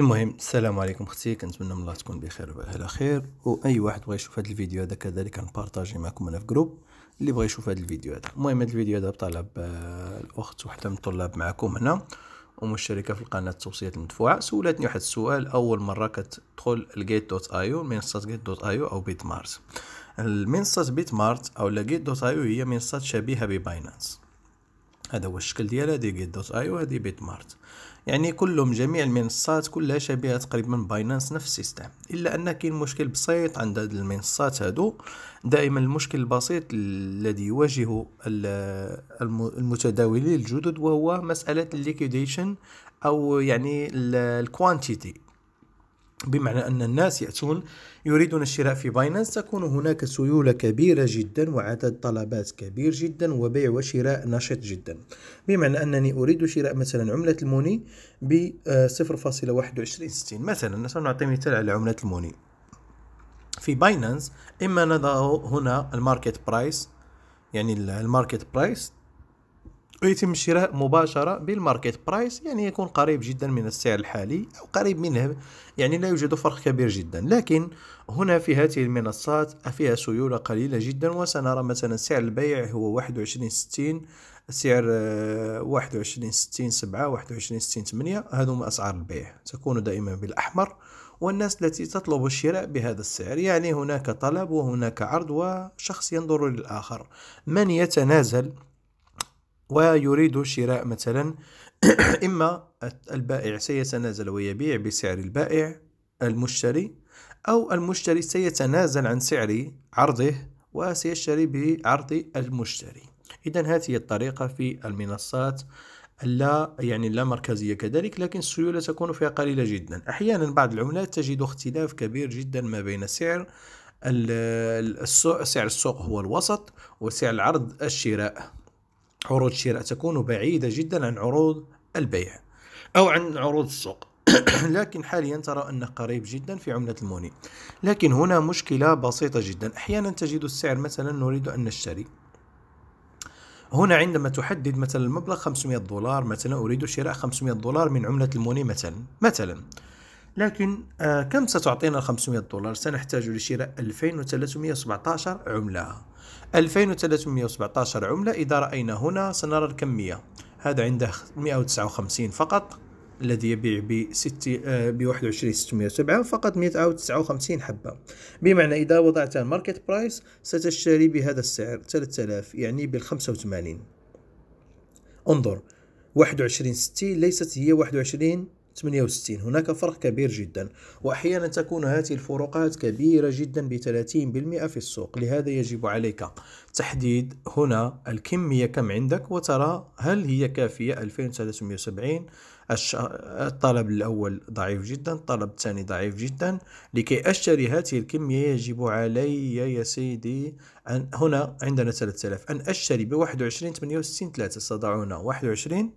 المهم السلام عليكم اختي كنتمنى من الله تكون بخير وعلى على خير واي واحد بغى يشوف هذا الفيديو هذا كذلك نبارطاجي معكم انا في جروب اللي بغى يشوف هذا الفيديو هذا المهم هذا الفيديو هذا بطلب آه، الاخت وحده من الطلاب معكم هنا ومشتركه في القناه التوصيات المدفوعه سولتني واحد السؤال اول مره كتدخل الجيت دوت ايو منصه جيت دوت ايو او بيت مارت المنصه بيت مارت او جيت دوت ايو هي منصه شبيهه بباينانس هذا هو الشكل ديالها دي جيت دوت ايو هذه بيت مارت يعني كلهم جميع المنصات كلها شبيهة تقريبا باينانس نفس السيستم إلا أن كاين مشكل بسيط عند هاد المنصات هادو دائما المشكل البسيط الذي يواجه المتداولين الجدد وهو مسألة الليكيديشن أو يعني الكوانتيتي بمعنى أن الناس يأتون يريدون الشراء في باينانس تكون هناك سيولة كبيرة جدا وعدد طلبات كبير جدا وبيع وشراء نشط جدا بمعنى أنني أريد شراء مثلا عملة الموني ب 0.21 آه، مثلا سنعطي مثال على عملة الموني في باينانس إما نضع هنا الماركت برايس يعني الماركت برايس ويتم الشراء مباشرة بالماركت برايس يعني يكون قريب جدا من السعر الحالي أو قريب منه يعني لا يوجد فرق كبير جدا لكن هنا في هذه المنصات فيها سيولة قليلة جدا وسنرى مثلا سعر البيع هو 21 ستين سعر 21 آه، سبعة 7 ستين 8 هذوما أسعار البيع تكون دائما بالأحمر والناس التي تطلب الشراء بهذا السعر يعني هناك طلب وهناك عرض وشخص ينظر للآخر من يتنازل ويريد شراء مثلا إما البائع سيتنازل ويبيع بسعر البائع المشتري أو المشتري سيتنازل عن سعر عرضه وسيشتري بعرض المشتري إذا هذه الطريقة في المنصات اللا يعني لا مركزية كذلك لكن السيولة تكون فيها قليلة جدا أحيانا بعض العملات تجد اختلاف كبير جدا ما بين سعر سعر السوق هو الوسط وسعر العرض الشراء عروض الشراء تكون بعيدة جدا عن عروض البيع أو عن عروض السوق لكن حاليا ترى أنه قريب جدا في عملة الموني لكن هنا مشكلة بسيطة جدا أحيانا تجد السعر مثلا نريد أن نشتري هنا عندما تحدد مثلا المبلغ 500 دولار مثلا أريد شراء 500 دولار من عملة الموني مثلا مثلا لكن آه كم ستعطينا 500 دولار سنحتاج لشراء 2317 عملة 2317 عملة إذا رأينا هنا سنرى الكمية هذا عنده 159 فقط الذي يبيع ب 6 آه، ب 21607 فقط 159 حبة بمعنى إذا وضعت الماركت برايس ستشتري بهذا السعر 3000 يعني بال 85 انظر 21 60 ليست هي 21 68 هناك فرق كبير جدا وأحيانا تكون هذه الفروقات كبيرة جدا ب 30% في السوق لهذا يجب عليك تحديد هنا الكمية كم عندك وترى هل هي كافية 2370 الطلب الأول ضعيف جدا الطلب الثاني ضعيف جدا لكي أشتري هذه الكمية يجب علي يا سيدي أن هنا عندنا 3000 أن أشتري ب 21 68 3 استطاعونا 21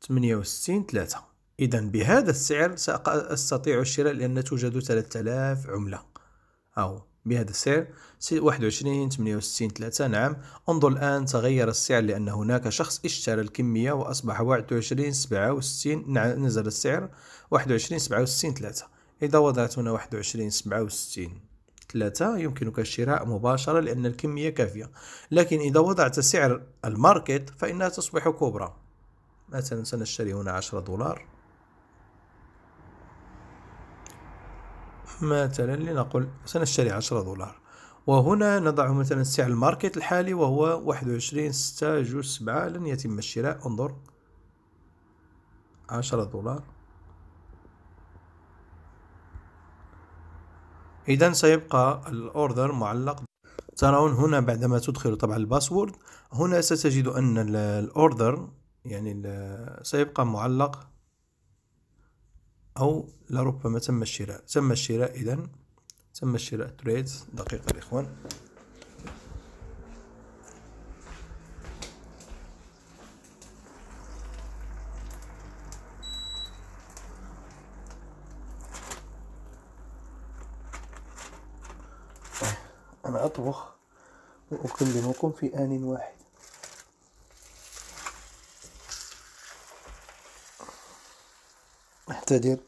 68 3 إذا بهذا السعر سأستطيع الشراء لأن توجد 3000 عملة أو بهذا السعر 21 68 3 نعم انظر الآن تغير السعر لأن هناك شخص اشترى الكمية وأصبح 21 67 نعم نزل السعر 21 67 3 إذا وضعت هنا 21 67 3 يمكنك الشراء مباشرة لأن الكمية كافية لكن إذا وضعت سعر الماركت فإنها تصبح كبرى مثلا سنشتري هنا عشرة دولار مثلا لنقل سنشتري عشرة دولار وهنا نضع مثلا سعر الماركت الحالي وهو واحد وعشرين ستة جوج سبعة لن يتم الشراء انظر عشرة دولار إذا سيبقى الأوردر معلق ترون هنا بعدما تدخل طبعا الباسورد هنا ستجد أن الأوردر يعني سيبقى معلق أو لربما تم الشراء تم الشراء إذا تم الشراء تريدز دقيقة الإخوان أنا أطبخ وأكلمكم في آن واحد نحتدر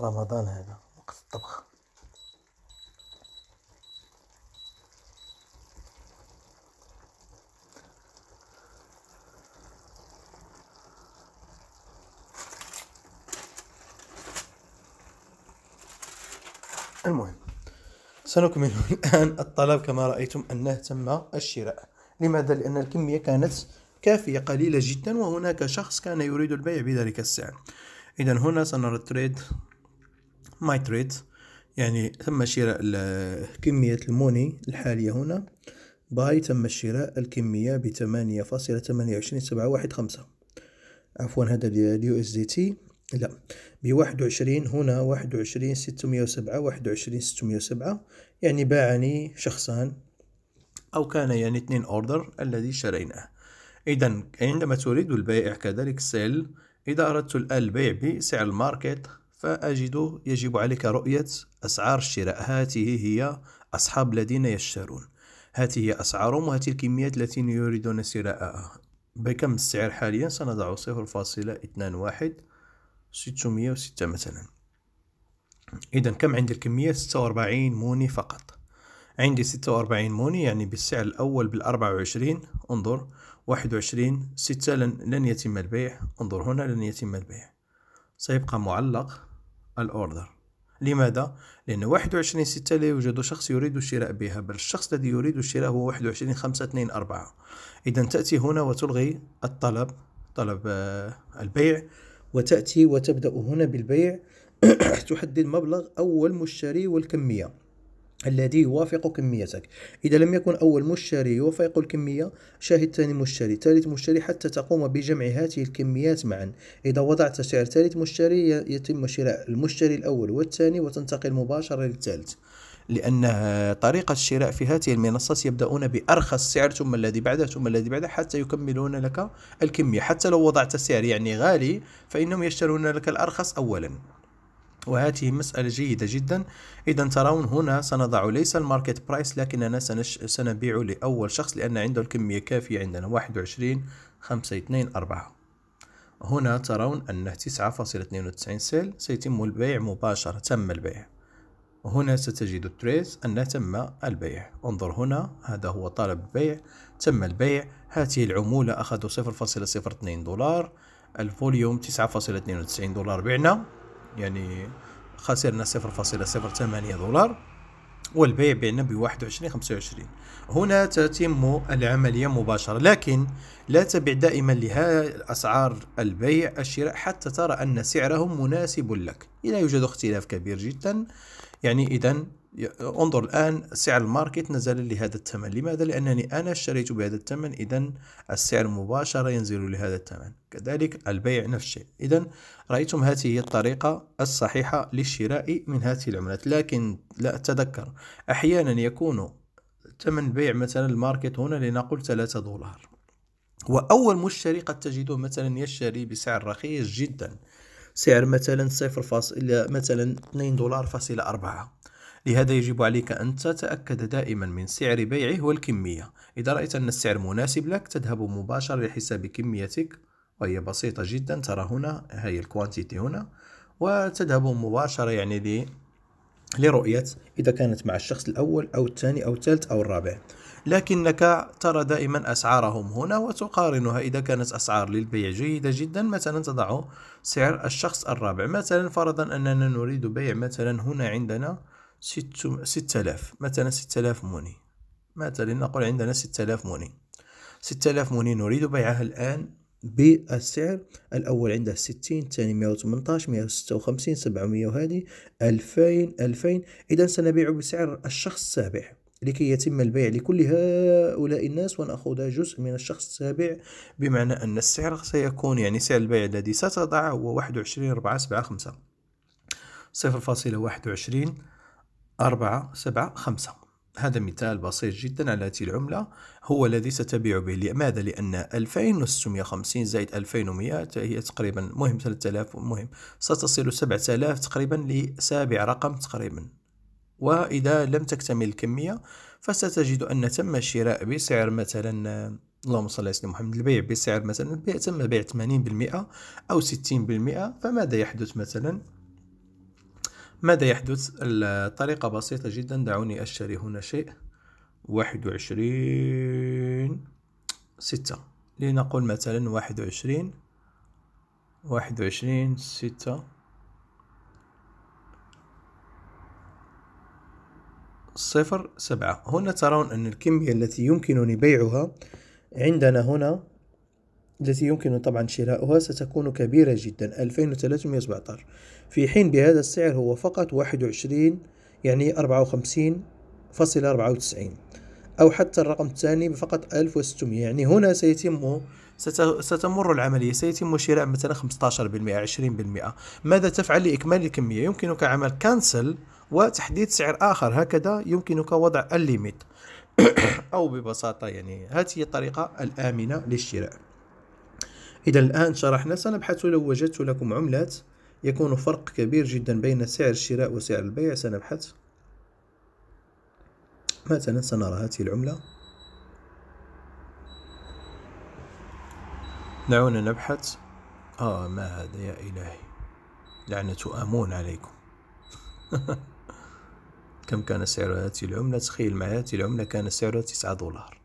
رمضان هذا وقت الطبخ المهم سنكمل الآن الطلب كما رأيتم أنه تم الشراء لماذا؟ لأن الكمية كانت كافية قليلة جدا وهناك شخص كان يريد البيع بذلك السعر اذا هنا سنرى تريد ماي تريد يعني تم شراء كمية الموني الحالية هنا باي تم شراء الكمية بثمانية فاصلة ثمانية وعشرين سبعة واحد خمسة عفوا هذا اليو اس دي تي لا بواحد وعشرين هنا واحد وعشرين ستمية وسبعة واحد وعشرين ستمية وسبعة يعني باعني شخصان أو كان يعني اثنين أوردر الذي شريناه إذا عندما تريد البائع كذلك سيل إذا أردت الآن البيع بسعر الماركت فأجد يجب عليك رؤية أسعار الشراء هاته هي أصحاب الذين يشترون هاته هي أسعارهم وهذه الكميات التي يريدون شراءها بكم السعر حاليا سنضع صفر فاصلة اثنان واحد ستمية وستة مثلا إذا كم عندي الكمية ستة وأربعين موني فقط عندي ستة وأربعين موني يعني بالسعر الأول بالأربعة وعشرين انظر 21 6 لن, لن يتم البيع انظر هنا لن يتم البيع سيبقى معلق الأوردر لماذا؟ لأن 21 6 لا يوجد شخص يريد الشراء بها بل الشخص الذي يريد الشراء هو 21 5 2 4 إذا تأتي هنا وتلغي الطلب طلب آه، البيع وتأتي وتبدأ هنا بالبيع تحدد مبلغ أول مشتري والكمية الذي يوافق كميتك إذا لم يكن أول مشتري يوافق الكمية شاهد ثاني مشتري ثالث مشتري حتى تقوم بجمع هذه الكميات معا إذا وضعت سعر ثالث مشتري يتم شراء المشتري الأول والثاني وتنتقل مباشرة للثالث لأن طريقة الشراء في هذه المنصات يبدأون بأرخص سعر ثم الذي بعده ثم الذي بعده حتى يكملون لك الكمية حتى لو وضعت سعر يعني غالي فإنهم يشترون لك الأرخص أولا وهذه مسألة جيدة جدا إذا ترون هنا سنضع ليس الماركت برايس لكننا سنش... سنبيع لأول شخص لأن عنده الكمية كافية عندنا 21 5 2 4 هنا ترون أنه 9.92 سيل سيتم البيع مباشرة تم البيع هنا ستجد التريس أنه تم البيع انظر هنا هذا هو طلب البيع تم البيع هذه العمولة أخذوا 0.02 دولار الفوليوم 9.92 دولار بعنا يعني خسرنا 0.08 دولار والبيع بعنا ب 21 25 هنا تتم العملية مباشرة لكن لا تبع دائما أسعار البيع الشراء حتى ترى أن سعرهم مناسب لك لا يوجد اختلاف كبير جدا يعني إذا انظر الآن سعر الماركت نزل لهذا الثمن لماذا؟ لأنني أنا اشتريت بهذا الثمن إذا السعر مباشرة ينزل لهذا الثمن كذلك البيع نفس الشيء إذا رأيتم هذه هي الطريقة الصحيحة للشراء من هذه العملات لكن لا أتذكر أحيانا يكون ثمن البيع مثلا الماركت هنا لنقل 3 دولار وأول مشتري قد تجده مثلا يشتري بسعر رخيص جدا سعر مثلا صفر فاصل مثلا 2 دولار فاصلة أربعة لهذا يجب عليك أن تتأكد دائما من سعر بيعه والكمية إذا رأيت أن السعر مناسب لك تذهب مباشرة لحساب كميتك وهي بسيطة جدا ترى هنا هي الكوانتيتي هنا وتذهب مباشرة يعني دي لرؤية إذا كانت مع الشخص الأول أو الثاني أو الثالث أو الرابع لكنك ترى دائما أسعارهم هنا وتقارنها إذا كانت أسعار للبيع جيدة جدا مثلا تضع سعر الشخص الرابع مثلا فرضا أننا نريد بيع مثلا هنا عندنا ست مثلا 6000 موني مثلا نقول عندنا 6000 موني 6000 موني نريد بيعها الآن بالسعر الأول عنده ستين الثاني مئة 156 مئة وخمسين سبعمية وهذه ألفين ألفين إذا سنبيع بسعر الشخص السابع لكي يتم البيع لكل هؤلاء الناس ونأخذ جزء من الشخص السابع بمعنى أن السعر سيكون يعني سعر البيع الذي ستضعه هو واحد وعشرين أربعة سبعة خمسة صفر فاصلة واحد وعشرين أربعة سبعة خمسة هذا مثال بسيط جدا على هذه العملة هو الذي ستبيع به لماذا؟ لأن 2650 زائد 2100 هي تقريبا مهم 3000 مهم ستصل 7000 تقريبا لسابع رقم تقريبا وإذا لم تكتمل الكمية فستجد أن تم الشراء بسعر مثلا اللهم صل على سيدنا محمد البيع بسعر مثلا البيع تم بيع 80% أو 60% فماذا يحدث مثلا؟ ماذا يحدث الطريقة بسيطة جدا دعوني أشتري هنا شيء واحد وعشرين ستة لنقول مثلا واحد وعشرين واحد وعشرين ستة صفر سبعة هنا ترون أن الكمية التي يمكنني بيعها عندنا هنا التي يمكن طبعا شراؤها ستكون كبيرة جدا 2317 في حين بهذا السعر هو فقط 21 يعني 54.94 أو حتى الرقم الثاني بفقط 1600 يعني هنا سيتم ستمر العملية سيتم شراء مثلا 15% 20% ماذا تفعل لإكمال الكمية يمكنك عمل كانسل وتحديد سعر آخر هكذا يمكنك وضع الليميت أو ببساطة يعني هذه الطريقة الآمنة للشراء إذا الآن شرحنا سنبحث لو وجدت لكم عملات يكون فرق كبير جدا بين سعر الشراء وسعر البيع سنبحث مثلا سنرى هذه العملة دعونا نبحث آه ما هذا يا إلهي لعنة أمون عليكم كم كان سعر هذه العملة تخيل مع هذه العملة كان سعرها تسعة دولار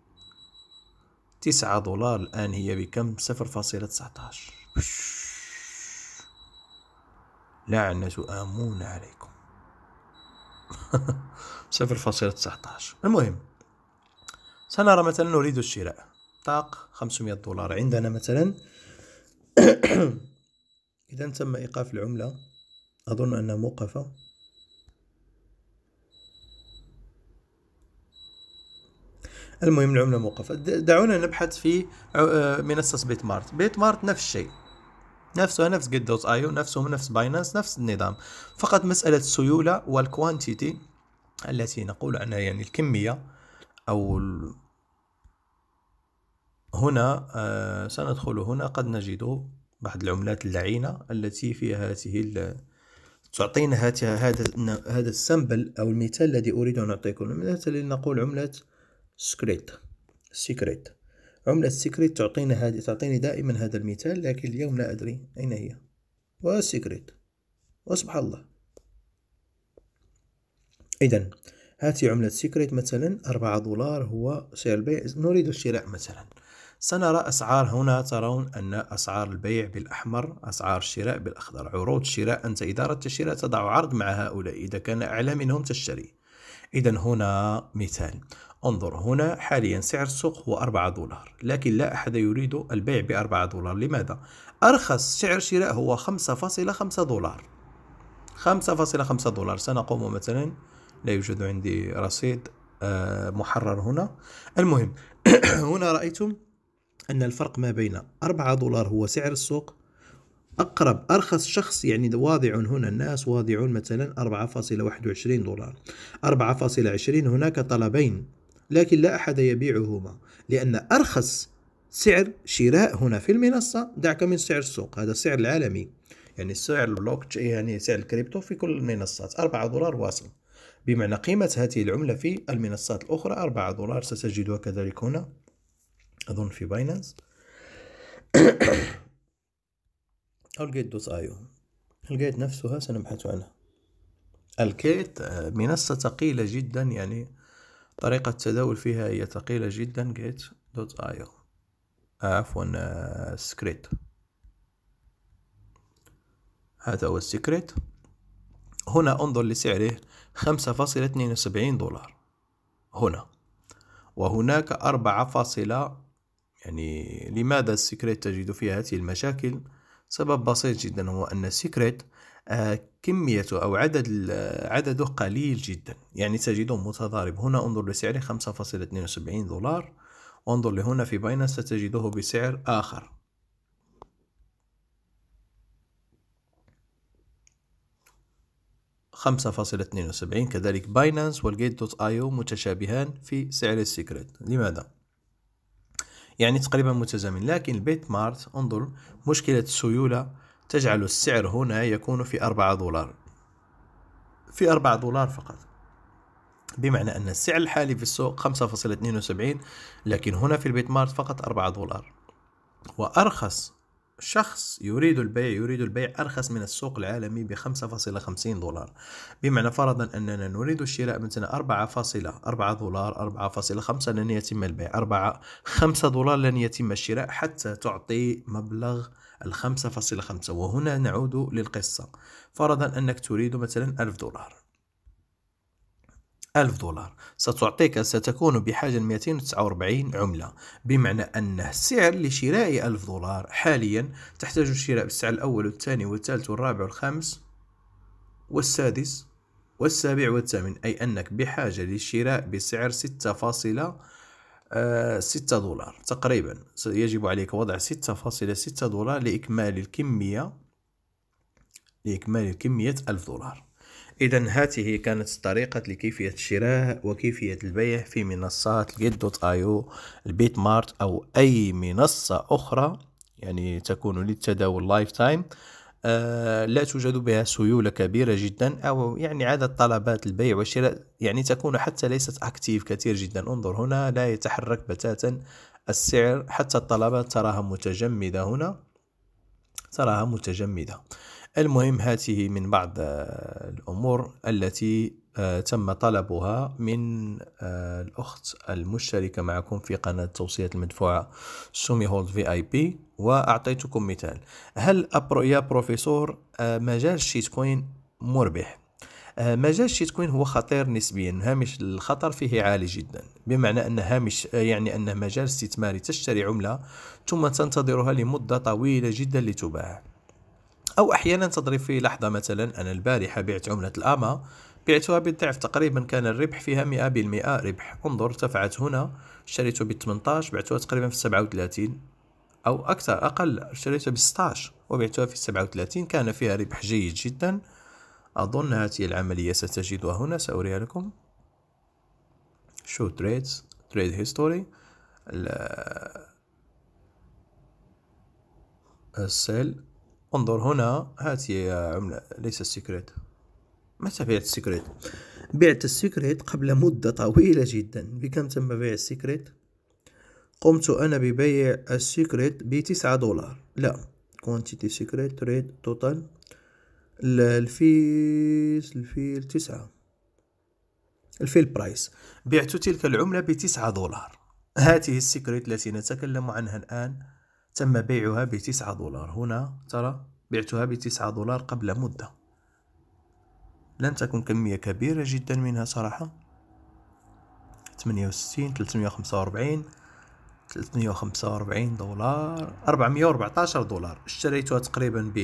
تسعة دولار الآن هي بكم صفر فاصلة تسعتاش لعنة آمون عليكم صفر فاصلة 19 المهم سنرى مثلا نريد الشراء طاق 500 دولار عندنا مثلا إذا تم إيقاف العملة أظن أنها موقفة المهم العملة موقفة دعونا نبحث في آه، منصة بيت مارت بيت مارت نفس الشيء نفسها نفس جيت دوت ايو نفسهم نفس باينانس نفس النظام فقط مسألة السيولة والكوانتيتي التي نقول عنها يعني الكمية أو ال... هنا آه سندخل هنا قد نجد بعض العملات اللعينة التي فيها هذه تعطينا هذا هذا السامبل أو المثال الذي أريد أن أعطيكم مثلا نقول عملة سكريت سيكريت عملة سيكريت تعطينا هذه تعطيني دائما هذا المثال لكن اليوم لا أدري أين هي وسيكريت وسبحان الله إذا هاتي عملة سيكريت مثلا أربعة دولار هو سعر البيع نريد الشراء مثلا سنرى أسعار هنا ترون أن أسعار البيع بالأحمر أسعار الشراء بالأخضر عروض شراء أنت إذا أردت الشراء تضع عرض مع هؤلاء إذا كان أعلى منهم تشتري إذا هنا مثال انظر هنا حاليا سعر السوق هو 4 دولار لكن لا أحد يريد البيع ب 4 دولار لماذا؟ أرخص سعر شراء هو 5.5 دولار 5.5 دولار سنقوم مثلا لا يوجد عندي رصيد آه، محرر هنا المهم هنا رأيتم أن الفرق ما بين 4 دولار هو سعر السوق أقرب أرخص شخص يعني واضع هنا الناس واضعون مثلا 4.21 دولار 4.20 هناك طلبين لكن لا أحد يبيعهما لأن أرخص سعر شراء هنا في المنصة دعك من سعر السوق هذا السعر العالمي يعني سعر البلوك يعني سعر الكريبتو في كل المنصات 4 دولار واصل بمعنى قيمة هذه العملة في المنصات الأخرى 4 دولار ستجدها كذلك هنا أظن في باينانس أو الجيت دوت آيو الجيت نفسها سنبحث عنها الكيت آه، منصة ثقيلة جدا يعني طريقة التداول فيها هي ثقيلة جدا ايو آه، عفوا سكريت آه، هذا هو السكريت هنا انظر لسعره 5.72 دولار هنا وهناك أربعة فاصلة يعني لماذا السكريت تجد فيها هذه المشاكل سبب بسيط جدا هو أن السيكريت آه، كميته أو عدد آه، عدده قليل جدا يعني تجده متضارب هنا انظر لسعره 5.72 دولار وانظر لهنا في باينانس ستجده بسعر آخر خمسة فاصلة اثنين وسبعين كذلك باينانس والجيت دوت ايو متشابهان في سعر السيكريت لماذا؟ يعني تقريبا متزامن لكن البيت مارت انظر مشكلة السيولة تجعل السعر هنا يكون في أربعة دولار في أربعة دولار فقط بمعنى أن السعر الحالي في السوق 5.72 لكن هنا في البيت مارت فقط 4 دولار وأرخص شخص يريد البيع يريد البيع أرخص من السوق العالمي ب 5.50 دولار بمعنى فرضا أننا نريد الشراء مثلا 4.4 دولار 4.5 لن يتم البيع 4 5 دولار لن يتم الشراء حتى تعطي مبلغ الخمسة فاصلة وهنا نعود للقصة فرضا أنك تريد مثلا 1000 دولار ألف دولار ستعطيك ستكون بحاجة 249 عملة بمعنى أن السعر لشراء ألف دولار حاليا تحتاج الشراء بالسعر الأول والثاني والثالث والرابع والخامس والسادس والسابع والثامن أي أنك بحاجة للشراء بسعر ستة فاصلة آه، ستة دولار تقريبا يجب عليك وضع ستة فاصلة ستة دولار لإكمال الكمية لإكمال الكمية ألف دولار إذا هذه كانت الطريقة لكيفية الشراء وكيفية البيع في منصات جيت دوت ايو البيت مارت أو أي منصة أخرى يعني تكون للتداول لايف تايم آه لا توجد بها سيولة كبيرة جدا أو يعني عدد طلبات البيع والشراء يعني تكون حتى ليست أكتيف كثير جدا انظر هنا لا يتحرك بتاتا السعر حتى الطلبات تراها متجمدة هنا تراها متجمدة المهم هذه من بعض آه، الأمور التي آه، تم طلبها من آه، الأخت المشتركة معكم في قناة التوصيات المدفوعة سومي هولد في آي بي وأعطيتكم مثال هل يا بروفيسور مجال الشيتكوين مربح؟ مجال الشيتكوين هو خطير نسبيا هامش الخطر فيه عالي جدا بمعنى ان هامش يعني انه مجال استثماري تشتري عمله ثم تنتظرها لمده طويله جدا لتباع أو أحيانا تضرب في لحظة مثلا أنا البارحة بعت عملة الأما بعتها بالضعف تقريبا كان الربح فيها 100% ربح انظر ارتفعت هنا اشتريت ب 18 بعتها تقريبا في 37 أو أكثر أقل اشتريتها ب 16 وبعتها في 37 كان فيها ربح جيد جدا أظن هذه العملية ستجدها هنا سأريها لكم شو تريدز تريد هيستوري السيل انظر هنا هاتي عملة ليس السيكريت متى بعت السيكريت بعت السيكريت قبل مدة طويلة جدا بكم تم بيع السيكريت قمت أنا ببيع السيكريت بتسعة دولار لا كوانتيتي سيكريت تريد توتال الفيل الفيل تسعة الفيل برايس بعت تلك العملة بتسعة دولار هذه السيكريت التي نتكلم عنها الآن تم بيعها بتسعة دولار هنا ترى بعتها بتسعة دولار قبل مدة لم تكن كمية كبيرة جدا منها صراحة 68 345 345 دولار 414 دولار اشتريتها تقريبا ب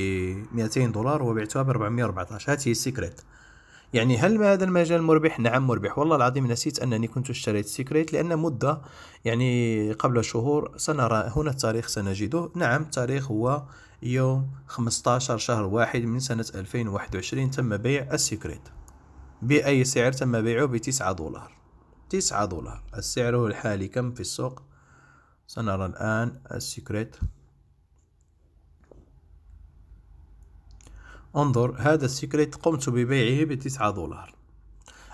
200 دولار وبعتها ب 414 هذه هي السيكريت يعني هل هذا المجال مربح نعم مربح والله العظيم نسيت انني كنت اشتريت سيكريت لان مده يعني قبل شهور سنرى هنا التاريخ سنجده نعم التاريخ هو يوم 15 شهر واحد من سنة 2021 تم بيع السيكريت بأي سعر تم بيعه بتسعة دولار تسعة دولار السعر الحالي كم في السوق سنرى الآن السيكريت انظر هذا السيكريت قمت ببيعه بتسعة دولار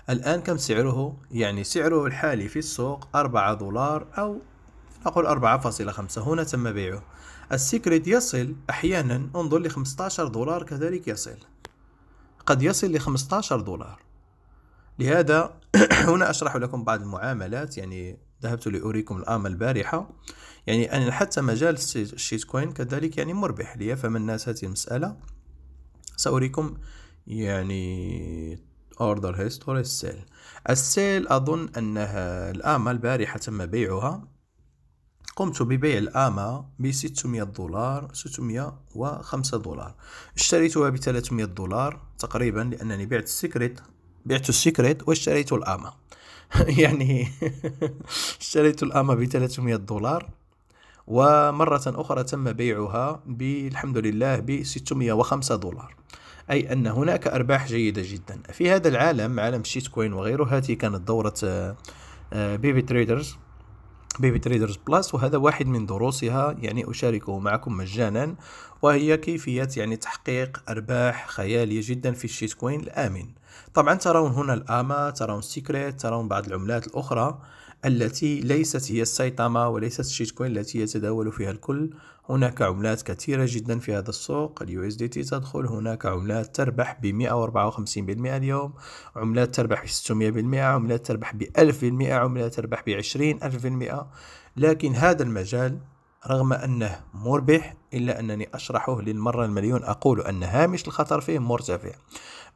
الآن كم سعره؟ يعني سعره الحالي في السوق أربعة دولار أو نقول أربعة فاصلة خمسة هنا تم بيعه السيكريت يصل أحيانا انظر لخمستاشر دولار كذلك يصل قد يصل لخمستاشر دولار لهذا هنا أشرح لكم بعض المعاملات يعني ذهبت لأريكم الآن البارحة يعني أن حتى مجال الشيتكوين كذلك يعني مربح ليفهم الناس هذه المسألة سأريكم يعني اوردر هيستوري السيل السيل اظن انها الامة البارحة تم بيعها قمت ببيع الامة ب 600 دولار 605 دولار اشتريتها ب 300 دولار تقريبا لانني بعت السيكريت بعت السيكريت واشتريت الامة يعني اشتريت الامة ب 300 دولار ومرة أخرى تم بيعها بالحمد لله ب 605 دولار أي أن هناك أرباح جيدة جدا في هذا العالم عالم الشيت كوين وغيره هذه كانت دورة بيبي تريدرز بيبي تريدرز بلس وهذا واحد من دروسها يعني أشاركه معكم مجانا وهي كيفية يعني تحقيق أرباح خيالية جدا في الشيت كوين الآمن طبعا ترون هنا الآما ترون سيكريت ترون بعض العملات الأخرى التي ليست هي السيطمة وليست الشيتكوين التي يتداول فيها الكل هناك عملات كثيرة جدا في هذا السوق اليو اس دي تي تدخل هناك عملات تربح ب 154% اليوم عملات تربح ب 600% عملات تربح ب 1000% عملات تربح ب 20000% لكن هذا المجال رغم أنه مربح إلا أنني أشرحه للمرة المليون أقول أن هامش الخطر فيه مرتفع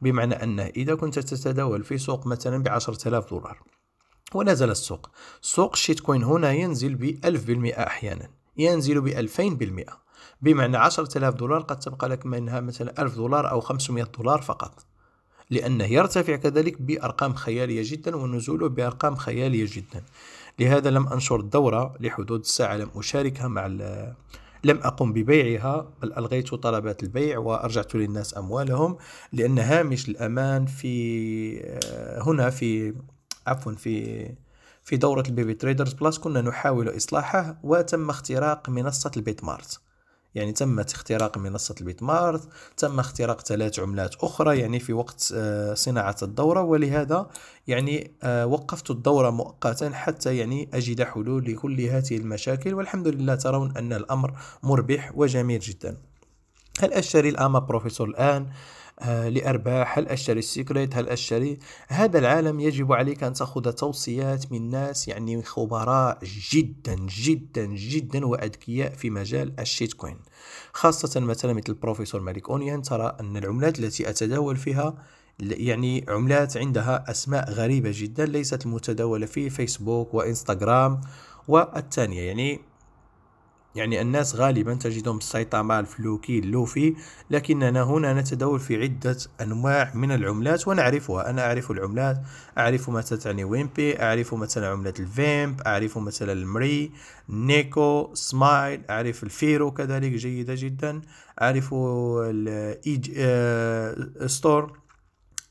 بمعنى أنه إذا كنت تتداول في سوق مثلا بعشرة آلاف دولار ونزل السوق سوق الشيت كوين هنا ينزل ب 1000% أحيانا ينزل ب 2000% بمعنى 10000 دولار قد تبقى لك منها مثلا 1000 دولار أو 500 دولار فقط لأنه يرتفع كذلك بأرقام خيالية جدا ونزوله بأرقام خيالية جدا لهذا لم أنشر الدورة لحدود الساعة لم أشاركها مع لم أقم ببيعها بل ألغيت طلبات البيع وأرجعت للناس أموالهم لأن هامش الأمان في آه، هنا في عفوا في في دورة البيبي تريدرز بلس كنا نحاول إصلاحه وتم اختراق منصة البيت مارت يعني تم اختراق منصة البيت مارت تم اختراق ثلاث عملات أخرى يعني في وقت آه، صناعة الدورة ولهذا يعني آه، وقفت الدورة مؤقتا حتى يعني أجد حلول لكل هذه المشاكل والحمد لله ترون أن الأمر مربح وجميل جدا هل أشتري الأما بروفيسور الآن؟ آه، لأرباح هل أشتري السيكريت هل أشتري هذا العالم يجب عليك أن تأخذ توصيات من ناس يعني خبراء جدا جدا جدا وأذكياء في مجال الشيتكوين خاصة مثلا مثل البروفيسور مالك أونيان ترى أن العملات التي أتداول فيها يعني عملات عندها أسماء غريبة جدا ليست المتداولة في فيسبوك وإنستغرام والثانية يعني يعني الناس غالبا تجدهم سايتاما الفلوكي اللوفي لكننا هنا نتداول في عدة أنواع من العملات ونعرفها أنا أعرف العملات أعرف متى تعني ويمبي أعرف مثلا عملة الفيمب أعرف مثلا المري نيكو سمايل أعرف الفيرو كذلك جيدة جدا أعرف الإيج آه، ستور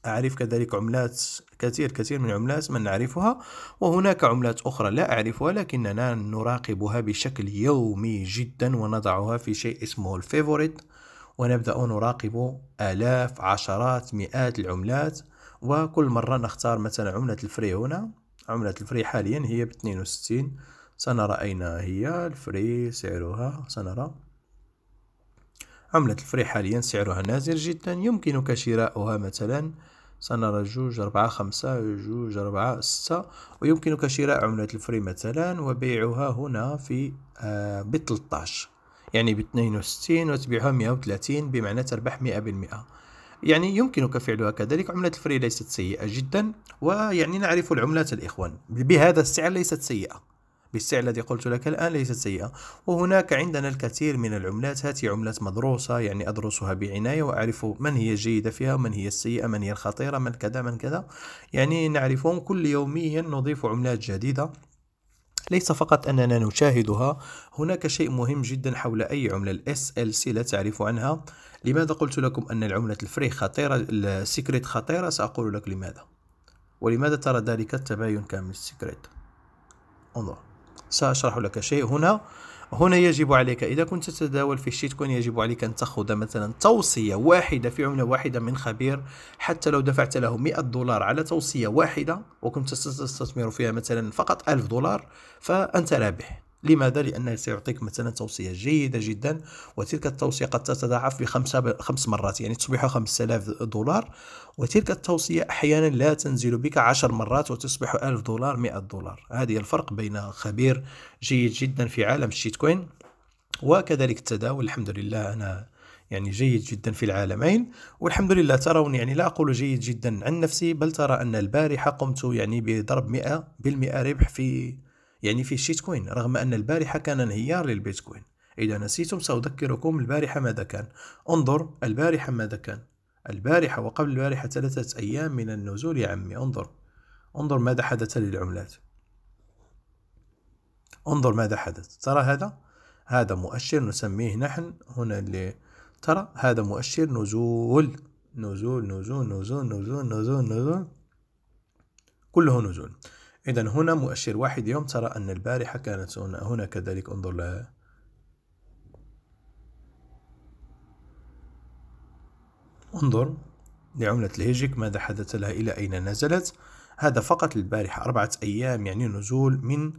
أعرف كذلك عملات كثير كثير من العملات من نعرفها وهناك عملات أخرى لا أعرفها لكننا نراقبها بشكل يومي جدا ونضعها في شيء اسمه الفيفوريت ونبدأ نراقب آلاف عشرات مئات العملات وكل مرة نختار مثلا عملة الفري هنا عملة الفري حاليا هي ب 62 سنرى أين هي الفري سعرها سنرى عملة الفري حاليا سعرها نازل جدا يمكنك شراؤها مثلا سنرى جوج أربعة خمسة جوج أربعة ستة ويمكنك شراء عملة الفري مثلا وبيعها هنا في آه بتلطاش يعني باثنين وستين وتبيعها مئة وثلاثين بمعنى تربح مئة بالمئة يعني يمكنك فعلها كذلك عملة الفري ليست سيئة جدا ويعني نعرف العملات الإخوان بهذا السعر ليست سيئة بالسعر الذي قلت لك الآن ليست سيئة وهناك عندنا الكثير من العملات هاتي عملات مدروسة يعني أدرسها بعناية وأعرف من هي الجيدة فيها من هي السيئة من هي الخطيرة من كذا من كذا يعني نعرفهم كل يوميا نضيف عملات جديدة ليس فقط أننا نشاهدها هناك شيء مهم جدا حول أي عملة ال SLC لا تعرف عنها لماذا قلت لكم أن العملة الفري خطيرة السيكريت خطيرة سأقول لك لماذا ولماذا ترى ذلك التباين كامل السيكريت انظر سأشرح لك شيء هنا هنا يجب عليك إذا كنت تتداول في الشيتكوين يجب عليك أن تأخذ مثلا توصية واحدة في عملة واحدة من خبير حتى لو دفعت له 100 دولار على توصية واحدة وكنت تستثمر فيها مثلا فقط 1000 دولار فأنت رابح لماذا؟ لأنه سيعطيك مثلا توصية جيدة جدا وتلك التوصية قد تتضاعف بخمسة خمس مرات يعني تصبح 5000 دولار وتلك التوصية أحيانا لا تنزل بك عشر مرات وتصبح 1000 دولار 100 دولار هذه الفرق بين خبير جيد جدا في عالم الشيتكوين وكذلك التداول الحمد لله أنا يعني جيد جدا في العالمين والحمد لله ترون يعني لا أقول جيد جدا عن نفسي بل ترى أن البارحة قمت يعني بضرب 100% ربح في يعني في الشيتكوين رغم أن البارحة كان انهيار للبيتكوين إذا نسيتم سأذكركم البارحة ماذا كان انظر البارحة ماذا كان البارحة وقبل البارحة ثلاثة أيام من النزول يا عمي انظر انظر ماذا حدث للعملات انظر ماذا حدث ترى هذا هذا مؤشر نسميه نحن هنا اللي ترى هذا مؤشر نزول نزول نزول نزول نزول نزول نزول كله نزول إذا هنا مؤشر واحد يوم ترى أن البارحة كانت هنا, هنا كذلك انظر لها انظر لعملة الهيجيك ماذا حدث لها إلى أين نزلت هذا فقط البارحة أربعة أيام يعني نزول من 0.063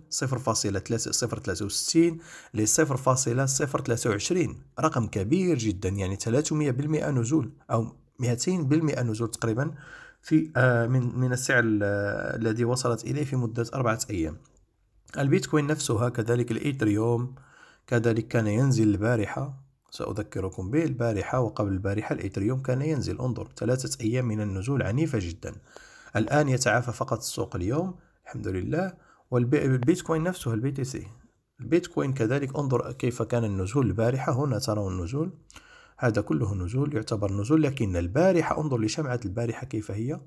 ل 0.023 رقم كبير جدا يعني 300% نزول أو 200% نزول تقريبا في آه، من من السعر آه، الذي وصلت إليه في مدة أربعة أيام البيتكوين نفسها كذلك الإيثريوم كذلك كان ينزل البارحة سأذكركم به البارحة وقبل البارحة الإيثريوم كان ينزل انظر ثلاثة أيام من النزول عنيفة جدا الآن يتعافى فقط السوق اليوم الحمد لله والبيتكوين نفسه البي تي سي البيتكوين كذلك انظر كيف كان النزول البارحة هنا ترون النزول هذا كله نزول يعتبر نزول لكن البارحة انظر لشمعة البارحة كيف هي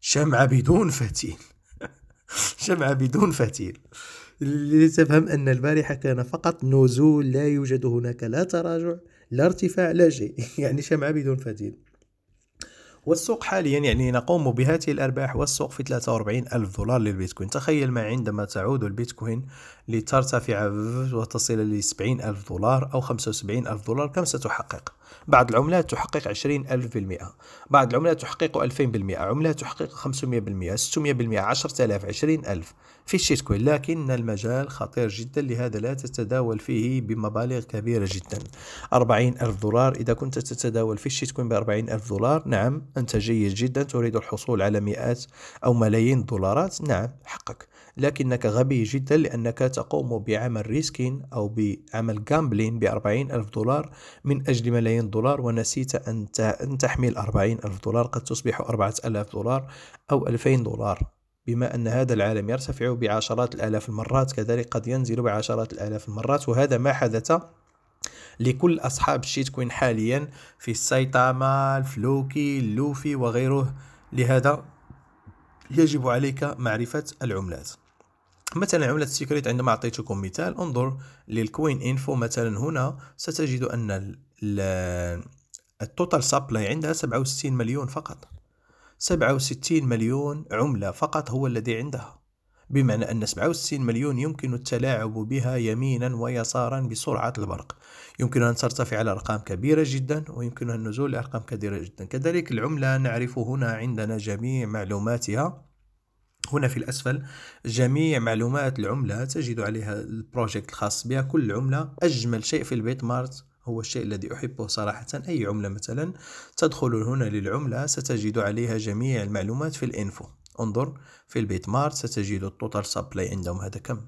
شمعة بدون فتيل شمعة بدون فتيل لتفهم أن البارحة كان فقط نزول لا يوجد هناك لا تراجع لا ارتفاع لا شيء يعني شمعة بدون فتيل والسوق حاليا يعني نقوم بهذه الأرباح والسوق في 43 ألف دولار للبيتكوين تخيل ما عندما تعود البيتكوين لترتفع وتصل ل 70 ألف دولار أو 75 ألف دولار كم ستحقق بعض العملات تحقق 20 ألف بالمئة بعض العملات تحقق 2000 بالمئة عملات تحقق 500 بالمئة 600 بالمئة 10 ألاف 20 ألف في الشيتكوين لكن المجال خطير جدا لهذا لا تتداول فيه بمبالغ كبيرة جدا 40 ألف دولار إذا كنت تتداول في الشيتكوين ب 40 ألف دولار نعم أنت جيد جدا تريد الحصول على مئات أو ملايين الدولارات نعم حقك لكنك غبي جدا لأنك تقوم بعمل ريسكين أو بعمل جامبلين ب 40 ألف دولار من أجل ملايين دولار ونسيت أن تحمل 40 ألف دولار قد تصبح 4000 دولار أو 2000 دولار بما أن هذا العالم يرتفع بعشرات الآلاف المرات كذلك قد ينزل بعشرات الآلاف المرات وهذا ما حدث لكل أصحاب الشيتكوين حاليا في السايتاما الفلوكي اللوفي وغيره لهذا يجب عليك معرفة العملات مثلا عملة سيكريت عندما أعطيتكم مثال انظر للكوين انفو مثلا هنا ستجد أن التوتال سابلاي عندها 67 مليون فقط 67 مليون عملة فقط هو الذي عندها بمعنى أن 67 مليون يمكن التلاعب بها يمينا ويسارا بسرعة البرق يمكن أن ترتفع أرقام كبيرة جدا ويمكن النزول لأرقام كبيرة جدا كذلك العملة نعرف هنا عندنا جميع معلوماتها هنا في الأسفل جميع معلومات العملة تجد عليها البروجكت الخاص بها كل عملة أجمل شيء في البيت مارت هو الشيء الذي أحبه صراحة أي عملة مثلا تدخل هنا للعملة ستجد عليها جميع المعلومات في الإنفو انظر في البيت مارت ستجد التوتال سبلاي عندهم هذا كم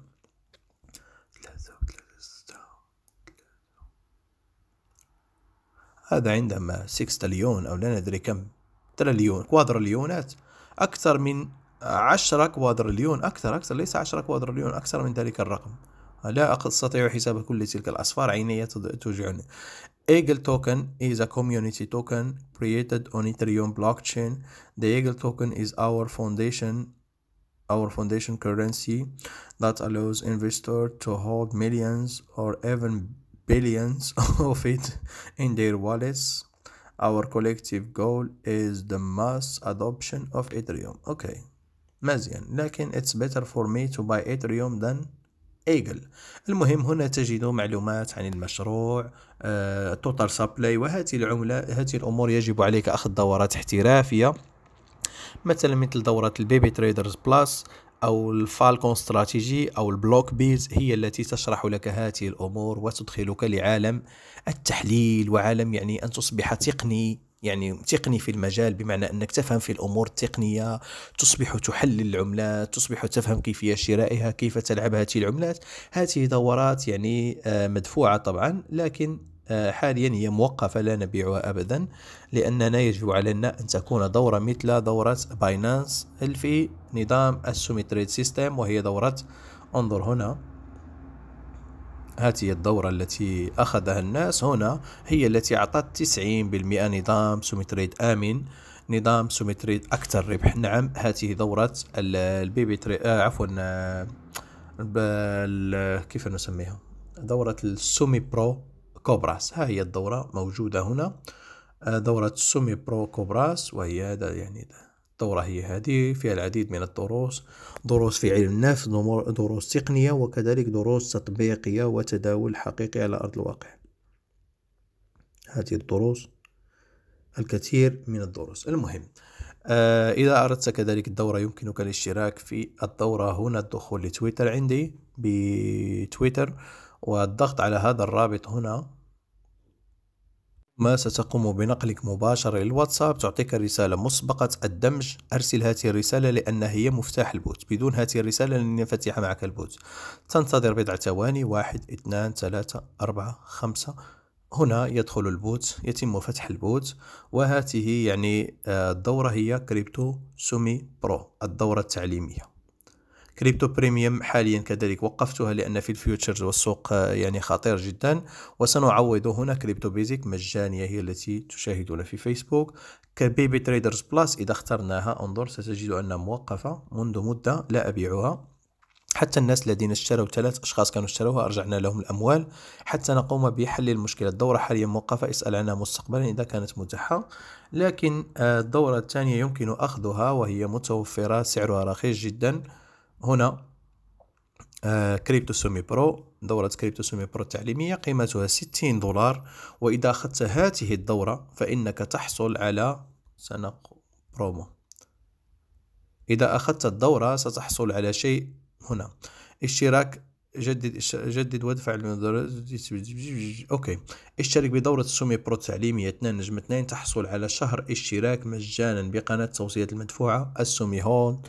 هذا عندما 6 تليون أو لا ندري كم تريليون كوادرليونات أكثر من عشرة كوادرليون أكثر أكثر ليس عشرة كوادرليون أكثر من ذلك الرقم لا أستطيع حساب كل تلك الأصفار عيني توجعني Eagle token is a community token created on Ethereum blockchain. The Eagle token is our foundation our foundation currency that allows investors to hold millions or even billions of it in their wallets. Our collective goal is the mass adoption of Ethereum. Okay, مزيان لكن it's better for me to buy Ethereum than ايجل المهم هنا تجد معلومات عن المشروع توتال آه، سبلاي وهذه العملة هذه الأمور يجب عليك أخذ دورات احترافية مثلا مثل دورة البيبي تريدرز بلس أو الفالكون استراتيجي أو البلوك بيز هي التي تشرح لك هذه الأمور وتدخلك لعالم التحليل وعالم يعني أن تصبح تقني يعني تقني في المجال بمعنى انك تفهم في الامور التقنيه تصبح تحلل العملات تصبح تفهم كيفيه شرائها كيف تلعب هذه العملات هذه دورات يعني آه، مدفوعه طبعا لكن آه، حاليا هي موقفة لا نبيعها أبدا لأننا يجب علينا أن تكون دورة مثل دورة باينانس في نظام السوميتريد سيستم وهي دورة انظر هنا هذه الدورة التي أخذها الناس هنا هي التي أعطت 90% نظام سوميتريد آمن نظام سوميتريد أكثر ربح نعم هذه دورة البيبي تري آه عفوا كيف نسميها دورة السومي برو كوبراس ها هي الدورة موجودة هنا آه، دورة السومي برو كوبراس وهي هذا يعني ده الدورة هي هذه فيها العديد من الدروس دروس في علم النفس دروس تقنية وكذلك دروس تطبيقية وتداول حقيقي على أرض الواقع هذه الدروس الكثير من الدروس المهم آه إذا أردت كذلك الدورة يمكنك الاشتراك في الدورة هنا الدخول لتويتر عندي بتويتر والضغط على هذا الرابط هنا ما ستقوم بنقلك مباشرة للواتساب تعطيك رسالة مسبقة الدمج أرسل هذه الرسالة لأن هي مفتاح البوت بدون هذه الرسالة لن ينفتح معك البوت تنتظر بضع ثواني واحد اثنان ثلاثة أربعة خمسة هنا يدخل البوت يتم فتح البوت وهذه يعني آه، الدورة هي كريبتو سومي برو الدورة التعليمية كريبتو بريميوم حاليا كذلك وقفتها لأن في الفيوتشرز والسوق آه، يعني خطير جدا وسنعوض هنا كريبتو بيزك مجانية هي التي تشاهدون في فيسبوك كبيبي تريدرز بلس إذا اخترناها انظر ستجد أنها موقفة منذ مدة لا أبيعها حتى الناس الذين اشتروا ثلاث أشخاص كانوا اشتروها أرجعنا لهم الأموال حتى نقوم بحل المشكلة الدورة حاليا موقفة اسأل عنها مستقبلا إذا كانت متاحة لكن آه، الدورة الثانية يمكن أخذها وهي متوفرة سعرها رخيص جدا هنا آه، كريبتو سومي برو دورة كريبتو سومي برو التعليمية قيمتها 60 دولار وإذا أخذت هذه الدورة فإنك تحصل على سنة برومو إذا أخذت الدورة ستحصل على شيء هنا اشتراك جدد جدد وادفع اوكي اشترك بدورة سومي برو التعليمية 2 نجم 2 تحصل على شهر اشتراك مجانا بقناة توصية المدفوعة السومي هون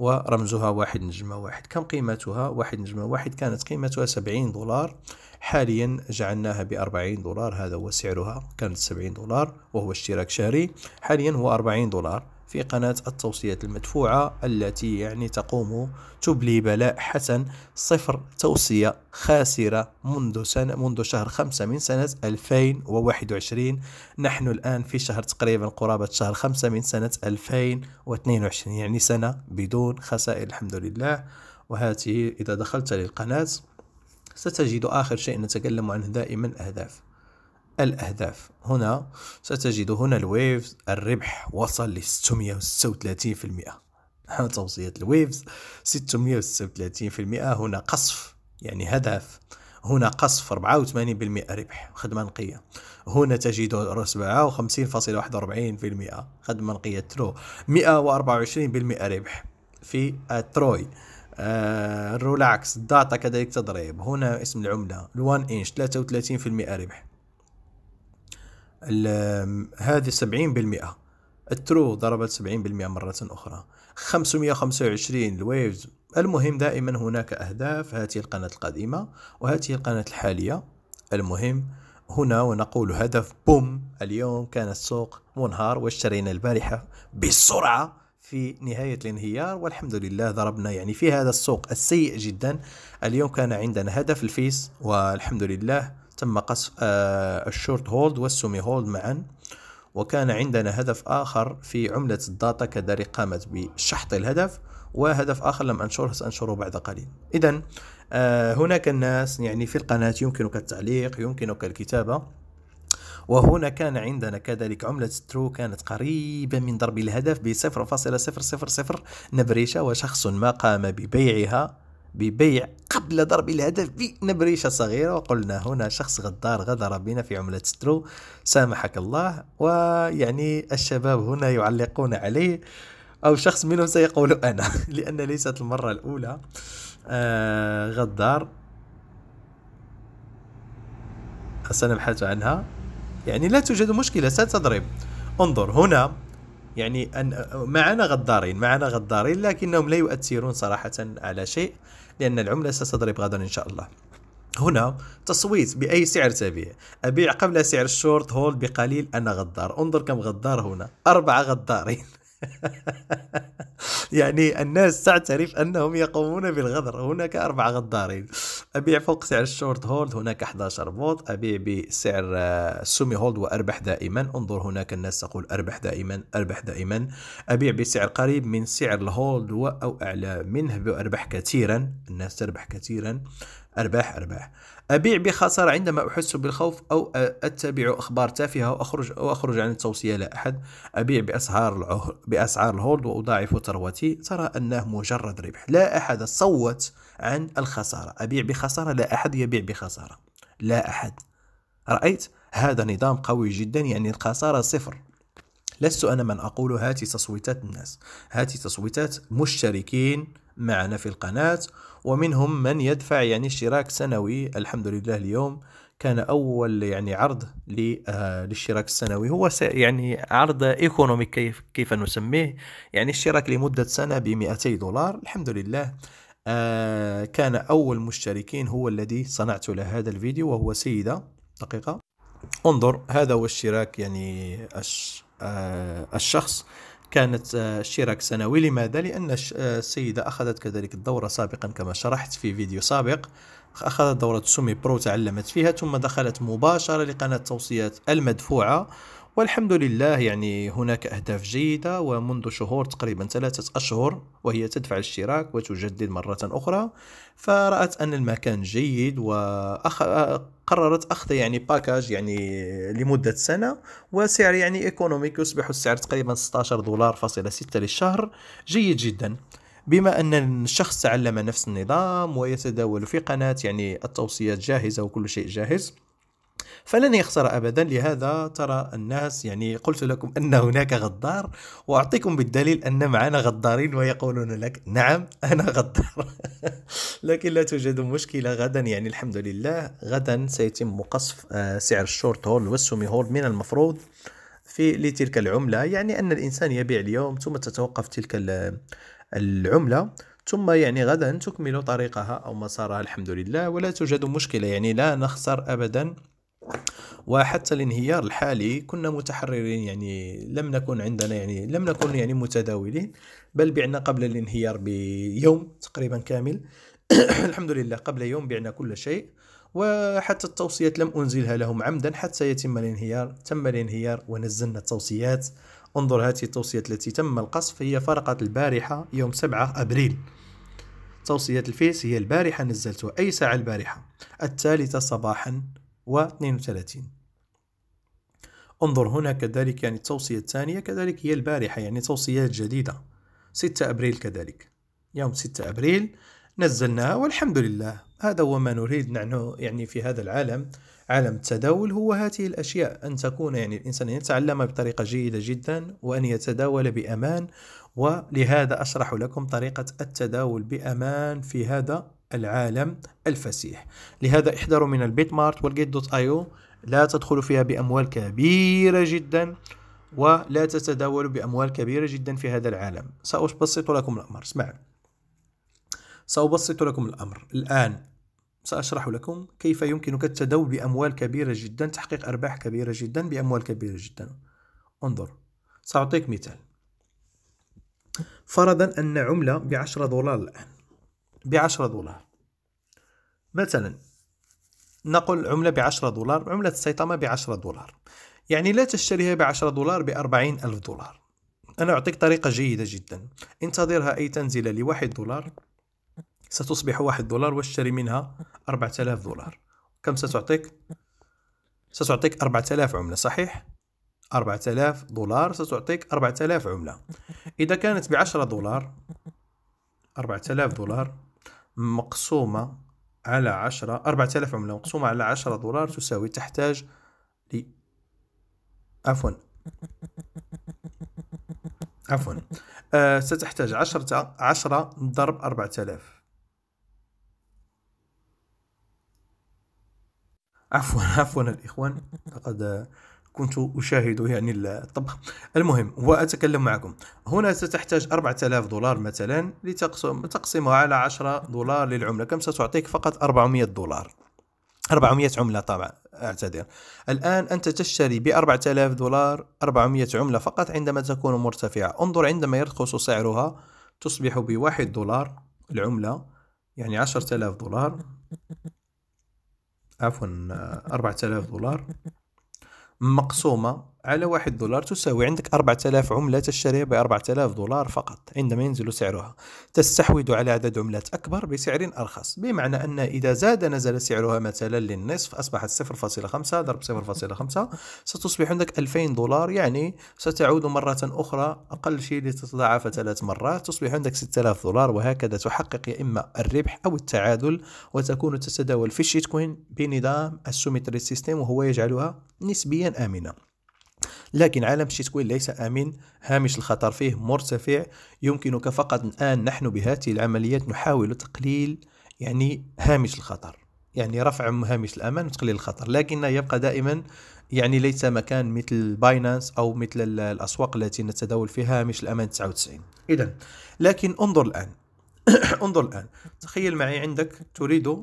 ورمزها واحد نجمة واحد كم قيمتها واحد نجمة واحد كانت قيمتها سبعين دولار حاليا جعلناها بأربعين دولار هذا هو سعرها كانت سبعين دولار وهو اشتراك شهري حاليا هو أربعين دولار في قناة التوصيات المدفوعة التي يعني تقوم تبلي بلاء حسن صفر توصية خاسرة منذ سنة منذ شهر خمسة من سنة 2021 نحن الآن في شهر تقريبا قرابة شهر خمسة من سنة 2022 يعني سنة بدون خسائر الحمد لله وهذه إذا دخلت للقناة ستجد آخر شيء نتكلم عنه دائما الأهداف الأهداف هنا ستجد هنا الويفز الربح وصل ل 636% توصية الويفز 636% هنا قصف يعني هدف هنا قصف 84% ربح خدمة نقية هنا تجد 57.41% خدمة نقية ترو 124% ربح في التروي آه، رولاكس الداتا كذلك تضريب هنا اسم العملة الوان انش 33% ربح هذه 70% الترو ضربت 70% مرة أخرى 525 الويفز المهم دائما هناك أهداف هذه القناة القديمة وهذه القناة الحالية المهم هنا ونقول هدف بوم اليوم كان السوق منهار واشترينا البارحة بسرعة في نهاية الانهيار والحمد لله ضربنا يعني في هذا السوق السيء جدا اليوم كان عندنا هدف الفيس والحمد لله تم قصف آه، الشورت هولد والسومي هولد معا وكان عندنا هدف آخر في عملة الداتا كذلك قامت بشحط الهدف وهدف آخر لم أنشره سأنشره بعد قليل إذا آه، هناك الناس يعني في القناة يمكنك التعليق يمكنك الكتابة وهنا كان عندنا كذلك عملة ترو كانت قريبة من ضرب الهدف ب 0.000 نبريشة وشخص ما قام ببيعها ببيع قبل ضرب الهدف بنبريشة صغيرة وقلنا هنا شخص غدار غدر بنا في عملة سترو سامحك الله ويعني الشباب هنا يعلقون عليه أو شخص منهم سيقول أنا لأن ليست المرة الأولى آه غدار سنبحث عنها يعني لا توجد مشكلة ستضرب انظر هنا يعني أن معنا غدارين معنا غدارين لكنهم لا يؤثرون صراحة على شيء لأن العملة ستضرب غدا إن شاء الله هنا تصويت بأي سعر تبيع أبيع قبل سعر الشورت هول بقليل أنا غدار انظر كم غدار هنا أربعة غدارين يعني الناس تعترف أنهم يقومون بالغدر هناك أربع غدارين أبيع فوق سعر الشورت هولد هناك 11 بوط أبيع بسعر آه، سومي هولد وأربح دائما انظر هناك الناس تقول أربح دائما أربح دائما أبيع بسعر قريب من سعر الهولد أو أعلى منه بأربح كثيرا الناس تربح كثيرا أرباح أرباح أبيع بخسارة عندما أحس بالخوف أو أتبع أخبار تافهة وأخرج أو أخرج عن التوصية لا أحد أبيع بأسعار بأسعار الهولد وأضاعف ثروتي ترى أنه مجرد ربح لا أحد صوت عن الخسارة أبيع بخسارة لا أحد يبيع بخسارة لا أحد رأيت هذا نظام قوي جدا يعني الخسارة صفر لست أنا من أقول هاتي تصويتات الناس هاتي تصويتات مشتركين معنا في القناة ومنهم من يدفع يعني اشتراك سنوي الحمد لله اليوم كان اول يعني عرض آه، للاشتراك السنوي هو يعني عرض ايكونومي كيف كيف نسميه يعني اشتراك لمده سنه ب 200 دولار الحمد لله آه، كان اول مشتركين هو الذي صنعت له هذا الفيديو وهو سيده دقيقه انظر هذا هو اشتراك يعني آه، الشخص كانت آه، اشتراك سنوي لماذا؟ لأن آه، السيدة أخذت كذلك الدورة سابقا كما شرحت في فيديو سابق أخذت دورة سومي برو تعلمت فيها ثم دخلت مباشرة لقناة توصيات المدفوعة والحمد لله يعني هناك أهداف جيدة ومنذ شهور تقريبا ثلاثة أشهر وهي تدفع الاشتراك وتجدد مرة أخرى فرأت أن المكان جيد وأخ... آه، قررت اخذ يعني باكاج يعني لمده سنه وسعر يعني ايكونوميك يصبح السعر تقريبا 16 دولار فاصلة 6 للشهر جيد جدا بما أن الشخص تعلم نفس النظام ويتداول في قناة يعني التوصيات جاهزة وكل شيء جاهز فلن يخسر أبدا لهذا ترى الناس يعني قلت لكم أن هناك غدار وأعطيكم بالدليل أن معنا غدارين ويقولون لك نعم أنا غدار لكن لا توجد مشكلة غدا يعني الحمد لله غدا سيتم قصف آه، سعر الشورت هول والسومي هول من المفروض في لتلك العملة يعني أن الإنسان يبيع اليوم ثم تتوقف تلك العملة ثم يعني غدا تكمل طريقها أو مسارها الحمد لله ولا توجد مشكلة يعني لا نخسر أبدا وحتى الانهيار الحالي كنا متحررين يعني لم نكن عندنا يعني لم نكن يعني متداولين بل بعنا قبل الانهيار بيوم تقريبا كامل الحمد لله قبل يوم بعنا كل شيء وحتى التوصيات لم أنزلها لهم عمدا حتى يتم الانهيار تم الانهيار ونزلنا التوصيات انظر هذه التوصيات التي تم القصف هي فرقت البارحة يوم 7 أبريل توصيات الفيس هي البارحة نزلتها أي ساعة البارحة الثالثة صباحا و 32 انظر هنا كذلك يعني التوصية الثانية كذلك هي البارحة يعني توصيات جديدة 6 أبريل كذلك يوم 6 أبريل نزلناها والحمد لله هذا هو ما نريد نحن يعني في هذا العالم عالم التداول هو هذه الأشياء أن تكون يعني الإنسان يتعلم بطريقة جيدة جدا وأن يتداول بأمان ولهذا أشرح لكم طريقة التداول بأمان في هذا العالم الفسيح لهذا احذروا من البيت مارت والجيت دوت ايو لا تدخلوا فيها بأموال كبيرة جدا ولا تتداولوا بأموال كبيرة جدا في هذا العالم سأبسط لكم الأمر اسمع سأبسط لكم الأمر الآن سأشرح لكم كيف يمكنك التداول بأموال كبيرة جدا تحقيق أرباح كبيرة جدا بأموال كبيرة جدا انظر سأعطيك مثال فرضا أن عملة بعشرة دولار الآن بعشرة دولار مثلا نقل عملة بعشرة دولار عملة السيطمة بعشرة دولار يعني لا تشتريها بعشرة دولار بأربعين ألف دولار أنا أعطيك طريقة جيدة جدا انتظرها أي تنزل لواحد دولار ستصبح واحد دولار واشتري منها أربعة آلاف دولار كم ستعطيك؟ ستعطيك أربعة آلاف عملة صحيح؟ أربعة آلاف دولار ستعطيك أربعة آلاف عملة إذا كانت بعشرة دولار أربعة آلاف دولار مقسومة على عشرة أربعة آلاف عملة مقسومة على عشرة دولار تساوي تحتاج ل عفوا عفوا أه ستحتاج عشرة عشرة ضرب أربعة آلاف عفوا عفوا الإخوان لقد كنت أشاهد يعني الطبخ المهم وأتكلم معكم هنا ستحتاج 4000 دولار مثلا لتقسمها على 10 دولار للعملة كم ستعطيك فقط 400 دولار 400 عملة طبعا أعتذر الآن أنت تشتري ب 4000 دولار 400 عملة فقط عندما تكون مرتفعة انظر عندما يرخص سعرها تصبح بواحد دولار العملة يعني 10000 دولار عفوا 4000 دولار مقسومة على واحد دولار تساوي عندك 4000 عملة تشتريها ب 4000 دولار فقط عندما ينزل سعرها تستحوذ على عدد عملات أكبر بسعر أرخص بمعنى أن إذا زاد نزل سعرها مثلا للنصف أصبحت 0.5 ضرب 0.5 ستصبح عندك 2000 دولار يعني ستعود مرة أخرى أقل شيء لتتضاعف ثلاث مرات تصبح عندك 6000 دولار وهكذا تحقق يا إما الربح أو التعادل وتكون تتداول في الشيتكوين بنظام السوميتري سيستم وهو يجعلها نسبيا آمنة لكن عالم الشيتكوين ليس آمن هامش الخطر فيه مرتفع يمكنك فقط الآن نحن بهذه العمليات نحاول تقليل يعني هامش الخطر يعني رفع هامش الأمان وتقليل الخطر لكن يبقى دائما يعني ليس مكان مثل باينانس أو مثل الأسواق التي نتداول فيها هامش الأمان 99 إذا لكن انظر الآن انظر الآن تخيل معي عندك تريد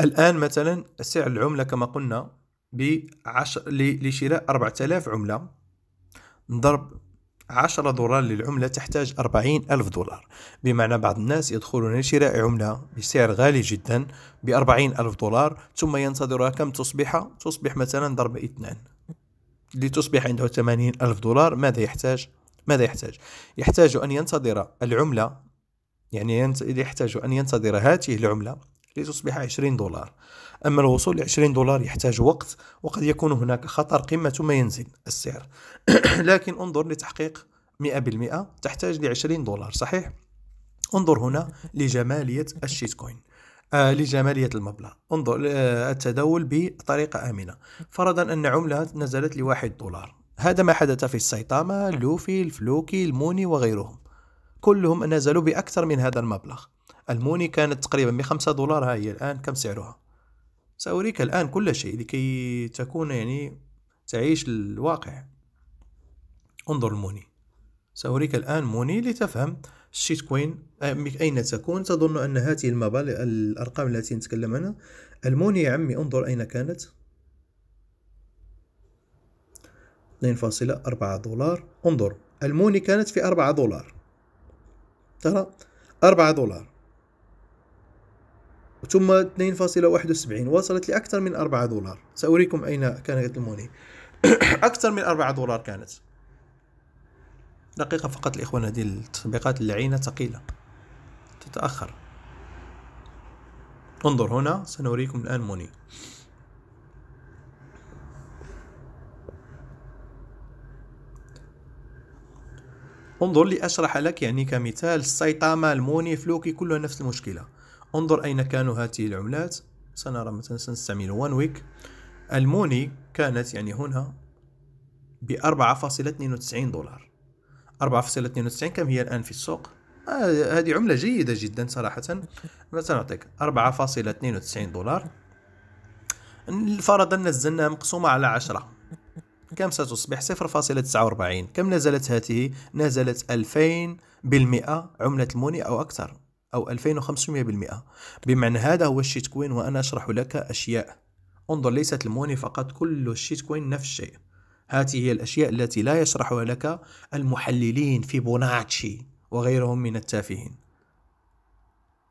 الآن مثلا سعر العملة كما قلنا بعشر لشراء 4000 عملة نضرب 10 دولار للعملة تحتاج 40 ألف دولار بمعنى بعض الناس يدخلون لشراء عملة بسعر غالي جدا ب 40 ألف دولار ثم ينتظرها كم تصبح تصبح مثلا ضرب 2 لتصبح عنده 80 ألف دولار ماذا يحتاج ماذا يحتاج يحتاج أن ينتظر العملة يعني يحتاج أن ينتظر هاته العملة لتصبح 20 دولار أما الوصول ل 20 دولار يحتاج وقت وقد يكون هناك خطر قمة ما ينزل السعر لكن انظر لتحقيق 100% تحتاج ل 20 دولار صحيح؟ انظر هنا لجمالية الشيتكوين آه لجمالية المبلغ انظر آه التداول بطريقة آمنة فرضا أن عملة نزلت لواحد دولار هذا ما حدث في السيطامة لوفي الفلوكي الموني وغيرهم كلهم نزلوا بأكثر من هذا المبلغ الموني كانت تقريبا ب 5 دولار ها هي الآن كم سعرها سأريك الآن كل شيء لكي تكون يعني تعيش الواقع انظر الموني سأريك الآن موني لتفهم الشيت كوين آه، أين تكون تظن أن هذه المبالغ الأرقام التي نتكلم عنها الموني يا عمي انظر أين كانت 2.4 دولار انظر الموني كانت في 4 دولار ترى 4 دولار ثم 2.71 وصلت لأكثر من 4 دولار سأريكم أين كانت الموني أكثر من 4 دولار كانت دقيقة فقط الإخوان هذه التطبيقات اللعينة ثقيلة تتأخر انظر هنا سنريكم الآن موني انظر لأشرح لك يعني كمثال سايتاما الموني فلوكي كلها نفس المشكلة انظر أين كانوا هذه العملات سنرى مثلا سنستعمل وان ويك الموني كانت يعني هنا ب 4.92 دولار 4.92 كم هي الآن في السوق آه، هذه عملة جيدة جدا صراحة مثلا نعطيك 4.92 دولار فرضا نزلنا مقسومة على 10 كم ستصبح 0.49 كم نزلت هذه نزلت 2000 بالمئة عملة الموني أو أكثر أو 2500% بمعنى هذا هو الشيت كوين وأنا أشرح لك أشياء انظر ليست الموني فقط كل الشيت كوين نفس الشيء هذه هي الأشياء التي لا يشرحها لك المحللين في بوناتشي وغيرهم من التافهين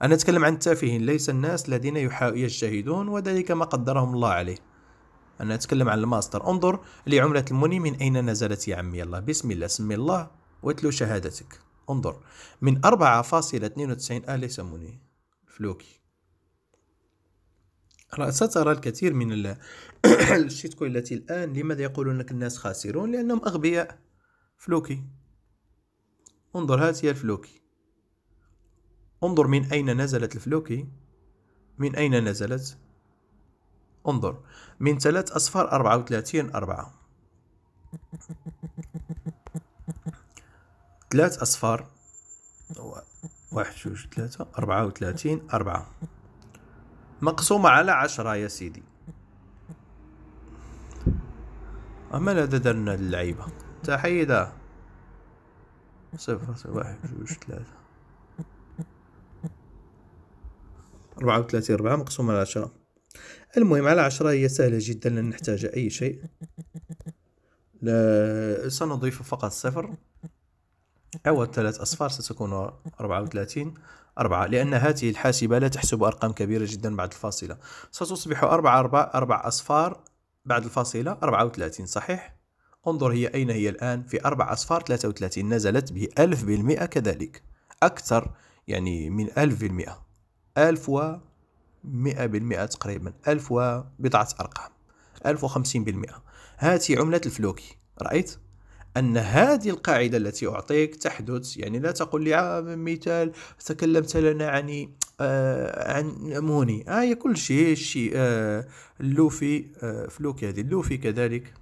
أنا أتكلم عن التافهين ليس الناس الذين يجتهدون وذلك ما قدرهم الله عليه أنا أتكلم عن الماستر انظر لعملة الموني من أين نزلت يا عمي الله بسم الله سمي الله واتلو شهادتك انظر من 4.92 آلة يسموني فلوكي سترى الكثير من الشيتكوين التي الآن لماذا يقولون لك الناس خاسرون لأنهم أغبياء فلوكي انظر هذه هي الفلوكي انظر من أين نزلت الفلوكي من أين نزلت انظر من ثلاث أصفار أربعة وثلاثين أربعة ثلاث أصفار واحد جوج ثلاثة أربعة وثلاثين أربعة مقسومة على عشرة يا سيدي أما هذا درنا اللعيبة تحيدة صفر صفر واحد جوج ثلاثة أربعة وثلاثين أربعة مقسومة على عشرة المهم على عشرة هي سهلة جدا لن نحتاج أي شيء سنضيف فقط صفر عوض ثلاث أصفار ستكون 34 4 لأن هذه الحاسبة لا تحسب أرقام كبيرة جدا بعد الفاصلة ستصبح أربعة أربعة أربع أصفار بعد الفاصلة 34 صحيح؟ انظر هي أين هي الآن في أربع أصفار 33 نزلت ب 1000% كذلك أكثر يعني من 1000% 1000 و 100% تقريبا 1000 وبضعة أرقام 1050% هاتي عملة الفلوكي رأيت؟ ان هذه القاعده التي اعطيك تحدث يعني لا تقول لي آه، مثال تكلمت لنا عن آه عن موني آه، هي آه كل شيء الشيء آه اللوفي آه فلوك هذه اللوفي كذلك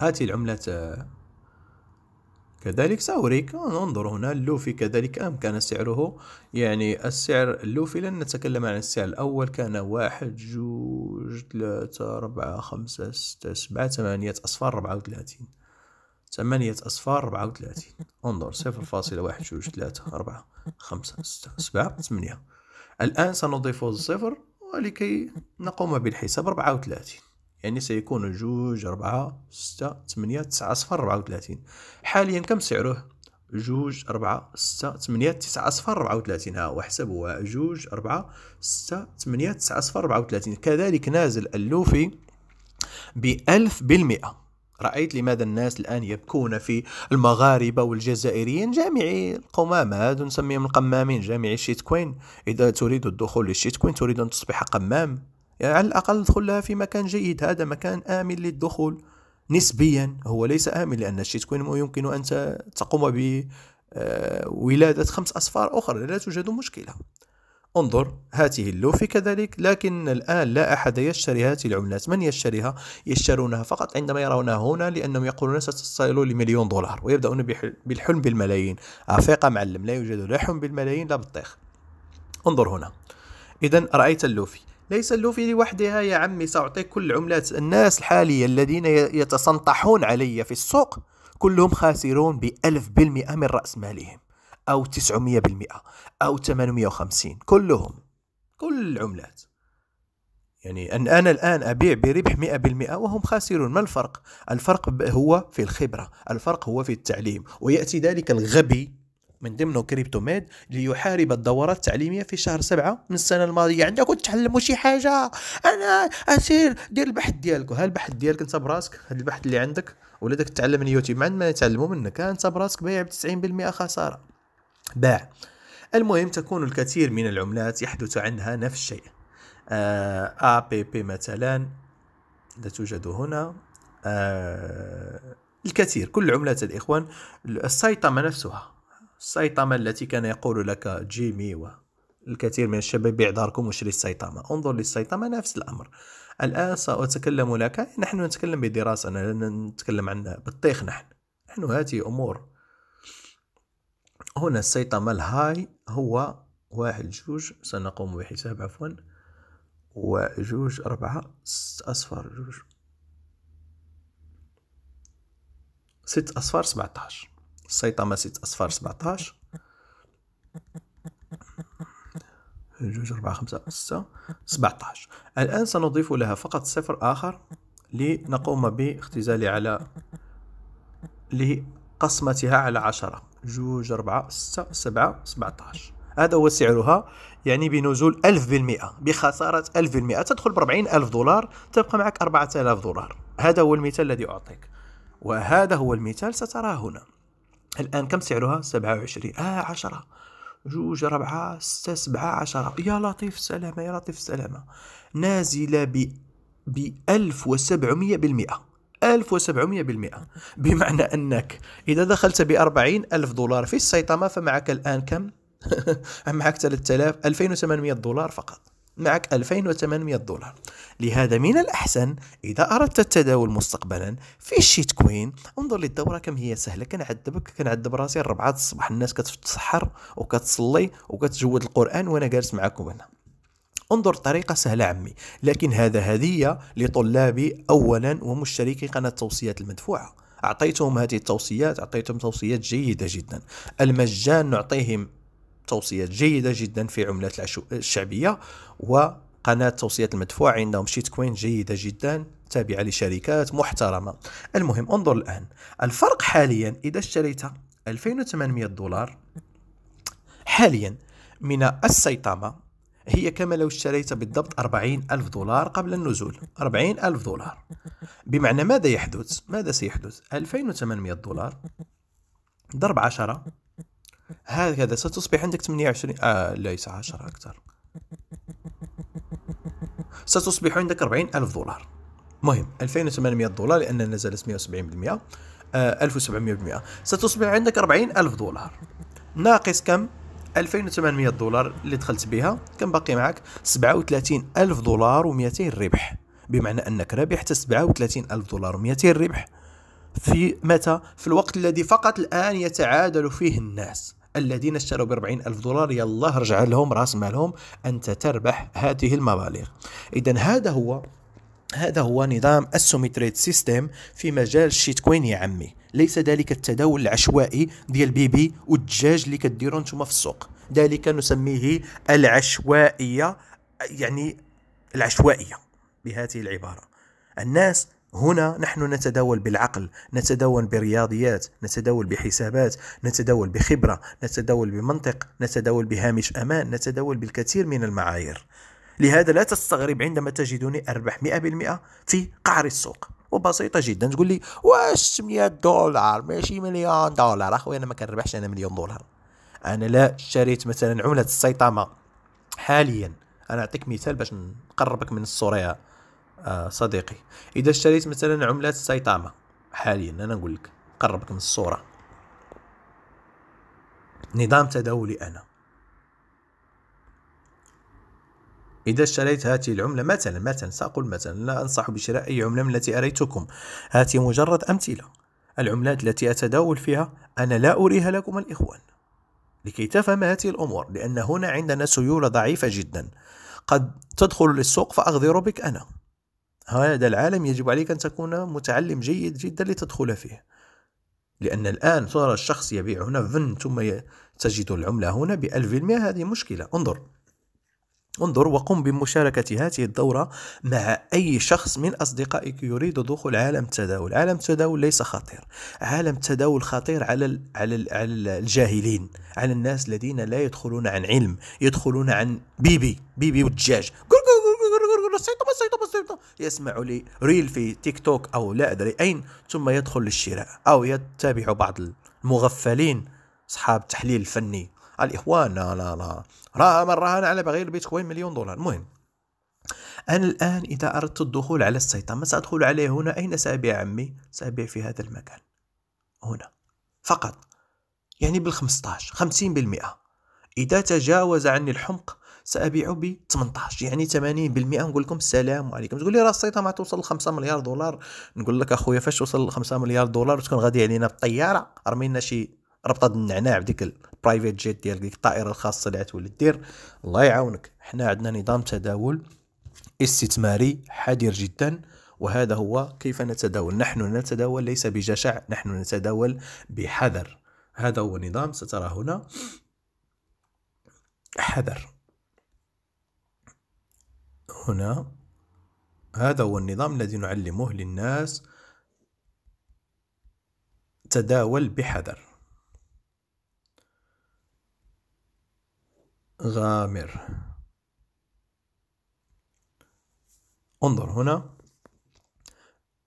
هاتي العملات آه كذلك سأريك انظر هنا اللوفي كذلك أم كان سعره يعني السعر اللوفي لن نتكلم عن السعر الأول كان واحد جوج ثلاثة أربعة خمسة ستة سبعة ثمانية أصفار أربعة وثلاثين ثمانية أصفار أربعة وثلاثين انظر صفر فاصلة واحد جوج ثلاثة أربعة خمسة ستة سبعة ثمانية الآن سنضيف الصفر ولكي نقوم بالحساب أربعة وثلاثين يعني سيكون جوج أربعة ستة ثمانية تسعة أصفار أربعة وثلاثين حاليا كم سعره جوج أربعة ستة ثمانية تسعة صفر أربعة وثلاثين ها واحسبوها جوج أربعة ستة ثمانية تسعة صفر أربعة وثلاثين كذلك نازل اللوفي بألف بالمئة رأيت لماذا الناس الآن يبكون في المغاربة والجزائريين جامعي القمامة نسميهم القمامين جامعي الشيتكوين إذا تريد الدخول للشيتكوين تريد أن تصبح قمام يعني على الأقل ادخل لها في مكان جيد هذا مكان آمن للدخول نسبيا هو ليس آمن لأن الشيتكوين يمكن أن تقوم ب ولادة خمس أصفار أخرى لا توجد مشكلة انظر هاته اللوفي كذلك لكن الآن لا أحد يشتري هذه العملات من يشتريها يشترونها فقط عندما يرونها هنا لأنهم يقولون ستصل لمليون دولار ويبدأون بالحلم بالملايين أفيقة معلم لا يوجد لا حلم بالملايين لا بطيخ انظر هنا إذا رأيت اللوفي ليس اللوفي لوحدها يا عمي سأعطيك كل عملات الناس الحالية الذين يتسنطحون علي في السوق كلهم خاسرون بألف بالمئة من رأس مالهم أو 900% أو 850 كلهم كل العملات يعني أن أنا الآن أبيع بربح 100% وهم خاسرون ما الفرق؟ الفرق هو في الخبرة الفرق هو في التعليم ويأتي ذلك الغبي من ضمنه كريبتو ميد ليحارب الدورات التعليمية في شهر سبعة من السنة الماضية يعني كنت تعلموا شي حاجة أنا أسير دير البحث ديالك هل البحث ديالك أنت براسك هذا البحث اللي عندك ولدك تعلم من يوتيوب ما عندما يتعلموا منك أنت براسك بايع ب 90% خسارة باع المهم تكون الكثير من العملات يحدث عندها نفس الشيء آ بي بي مثلا لا توجد هنا آه الكثير كل عملات الإخوان السيطمة نفسها السيطمة التي كان يقول لك جيمي و الكثير من الشباب بيع داركم وشري السيطمة انظر للسيطمة نفس الأمر الآن سأتكلم لك نحن نتكلم بدراسة لا نتكلم عن بطيخ نحن نحن هذه أمور هنا السيطمة الهاي هو واحد جوج سنقوم بحساب عفوا وجوج أربعة أصفار جوج ست أصفار سبعتاش السيطمة ست أصفار سبعتاش جوج أربعة خمسة ستة سبعتاش الآن سنضيف لها فقط صفر آخر لنقوم باختزال على لقسمتها على عشرة جوج ربعة ستة سبعة سبعتاش هذا هو سعرها يعني بنزول ألف بالمئة بخسارة ألف بالمئة تدخل بربعين ألف دولار تبقى معك أربعة آلاف دولار هذا هو المثال الذي أعطيك وهذا هو المثال ستراه هنا الآن كم سعرها سبعة وعشرين آه عشرة جوج ربعة ستة سبعة عشرة يا لطيف سلامة يا لطيف سلامة نازلة ب بألف وسبعمية بالمئة 1700% بمعنى أنك إذا دخلت ب ألف دولار في السيطمة فمعك الآن كم؟ معك 3000 2800 دولار فقط معك 2800 دولار لهذا من الأحسن إذا أردت التداول مستقبلا في الشيت كوين انظر للدورة كم هي سهلة كنعذبك كنعذب راسي الربعة الصباح الناس كتصحر وكتصلي وكتجود القرآن وأنا جالس معكم هنا انظر طريقة سهلة عمي لكن هذا هدية لطلابي أولا ومشتركي قناة توصيات المدفوعة أعطيتهم هذه التوصيات أعطيتهم توصيات جيدة جدا المجان نعطيهم توصيات جيدة جدا في عملات الشعبية وقناة توصيات المدفوعة عندهم شيت كوين جيدة جدا تابعة لشركات محترمة المهم انظر الآن الفرق حاليا إذا اشتريت 2800 دولار حاليا من السيطامة هي كما لو اشتريت بالضبط 40 ألف دولار قبل النزول 40 ألف دولار بمعنى ماذا يحدث؟ ماذا سيحدث؟ 2800 دولار ضرب 10 هكذا ستصبح عندك 28 آه ليس 10 أكثر ستصبح عندك 40 ألف دولار مهم 2800 دولار لأن نزلت 170% آه 1700% ستصبح عندك 40 ألف دولار ناقص كم؟ 2800 دولار اللي دخلت بها كان باقي معك 37 ألف دولار و200 ربح بمعنى أنك ربحت 37000 37 ألف دولار و200 ربح في متى؟ في الوقت الذي فقط الآن يتعادل فيه الناس الذين اشتروا ب ألف دولار يلا رجع لهم راس مالهم أنت تربح هذه المبالغ إذا هذا هو هذا هو نظام السوميتريد سيستم في مجال الشيتكوين يا عمي ليس ذلك التداول العشوائي ديال بيبي والدجاج اللي كديروا نتوما في السوق ذلك نسميه العشوائيه يعني العشوائيه بهذه العباره الناس هنا نحن نتداول بالعقل نتداول برياضيات نتداول بحسابات نتداول بخبره نتداول بمنطق نتداول بهامش امان نتداول بالكثير من المعايير لهذا لا تستغرب عندما تجدني أربح 100% في قعر السوق وبسيطه جدا تقول لي واش 600 دولار ماشي مليون دولار اخويا انا ما كنربحش انا مليون دولار انا لا اشتريت مثلا عمله السيطامه حاليا انا اعطيك مثال باش نقربك من الصوره يا آه، صديقي اذا اشتريت مثلا عمله السيطامه حاليا انا نقول لك قربك من الصوره نظام تداولي انا إذا اشتريت هذه العملة مثلا مثلا سأقول مثلا لا أنصح بشراء أي عملة من التي أريتكم هذه مجرد أمثلة العملات التي أتداول فيها أنا لا أريها لكم الإخوان لكي تفهم هذه الأمور لأن هنا عندنا سيولة ضعيفة جدا قد تدخل للسوق فأغدر بك أنا هذا العالم يجب عليك أن تكون متعلم جيد جدا لتدخل فيه لأن الآن ترى الشخص يبيع هنا فن ثم تجد العملة هنا بألف المئة هذه مشكلة انظر انظر وقم بمشاركة هذه الدورة مع أي شخص من أصدقائك يريد دخول عالم التداول عالم التداول ليس خطير عالم التداول خطير على, ال على, ال على الجاهلين على الناس الذين لا يدخلون عن علم يدخلون عن بيبي بيبي والدجاج يسمع لي ريل في تيك توك أو لا أدري أين ثم يدخل للشراء أو يتبع بعض المغفلين أصحاب التحليل الفني الاخوان لا لا لا راه من راهن على بغير البيتكوين مليون دولار المهم أنا الآن إذا أردت الدخول على السيطة ما سأدخل عليه هنا أين سأبيع عمي؟ سأبيع في هذا المكان هنا فقط يعني بال15 50% إذا تجاوز عني الحمق سابيع ب 18 يعني 80% نقول لكم السلام عليكم تقول لي راه السيطه ما توصل ل 5 مليار دولار نقول لك اخويا فاش توصل ل 5 مليار دولار وتكون غادي علينا بالطياره ارمي لنا شي ربطه النعناع بديك البرايفيت جيت ديال ديك الطائره الخاصه اللي تولي دير الله يعاونك حنا عندنا نظام تداول استثماري حذر جدا وهذا هو كيف نتداول نحن نتداول ليس بجشع نحن نتداول بحذر هذا هو النظام سترى هنا حذر هنا هذا هو النظام الذي نعلمه للناس تداول بحذر غامر انظر هنا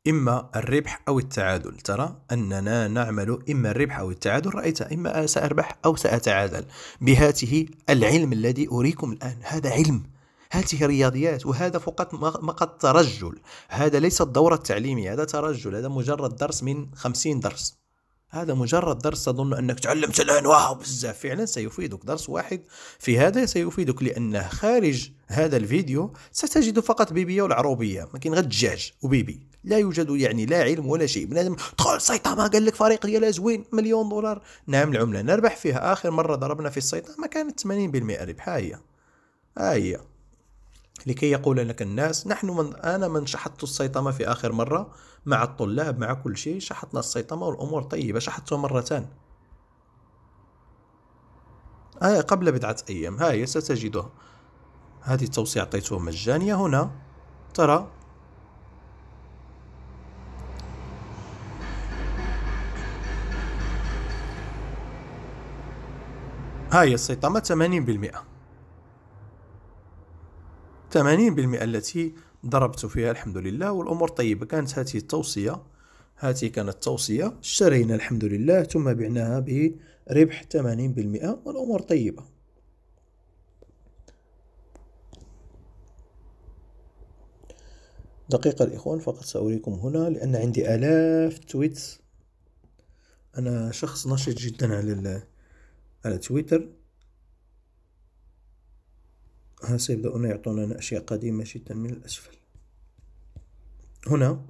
إما الربح أو التعادل ترى أننا نعمل إما الربح أو التعادل رأيت إما سأربح أو سأتعادل بهاته العلم الذي أريكم الآن هذا علم هذه رياضيات وهذا فقط مقط ترجل هذا ليس الدورة التعليمية هذا ترجل هذا مجرد درس من خمسين درس هذا مجرد درس تظن انك تعلمت الان واو بزاف فعلا سيفيدك درس واحد في هذا سيفيدك لانه خارج هذا الفيديو ستجد فقط بيبيه والعروبيه ما كاين غير الدجاج وبيبي لا يوجد يعني لا علم ولا شيء بنادم دخل سيطامه قال لك فريق ديالها زوين مليون دولار نعم العمله نربح فيها اخر مره ضربنا في السيطامه كانت 80% ربح ها هي لكي يقول لك الناس نحن من أنا من شحطت السيطمة في آخر مرة مع الطلاب مع كل شيء شحطنا السيطمة والأمور طيبة شحطتها مرتان آه قبل بضعة أيام هاي ستجدها هذه التوصية أعطيته مجانية هنا ترى هاي السيطمة 80% 80% التي ضربت فيها الحمد لله والأمور طيبة كانت هذه التوصية هذه كانت توصية اشترينا الحمد لله ثم بعناها بربح 80% والأمور طيبة دقيقة الإخوان فقط سأريكم هنا لأن عندي آلاف تويت أنا شخص نشيط جدا على على تويتر ها سيبدأون يعطوننا أشياء قديمة جدا من الأسفل هنا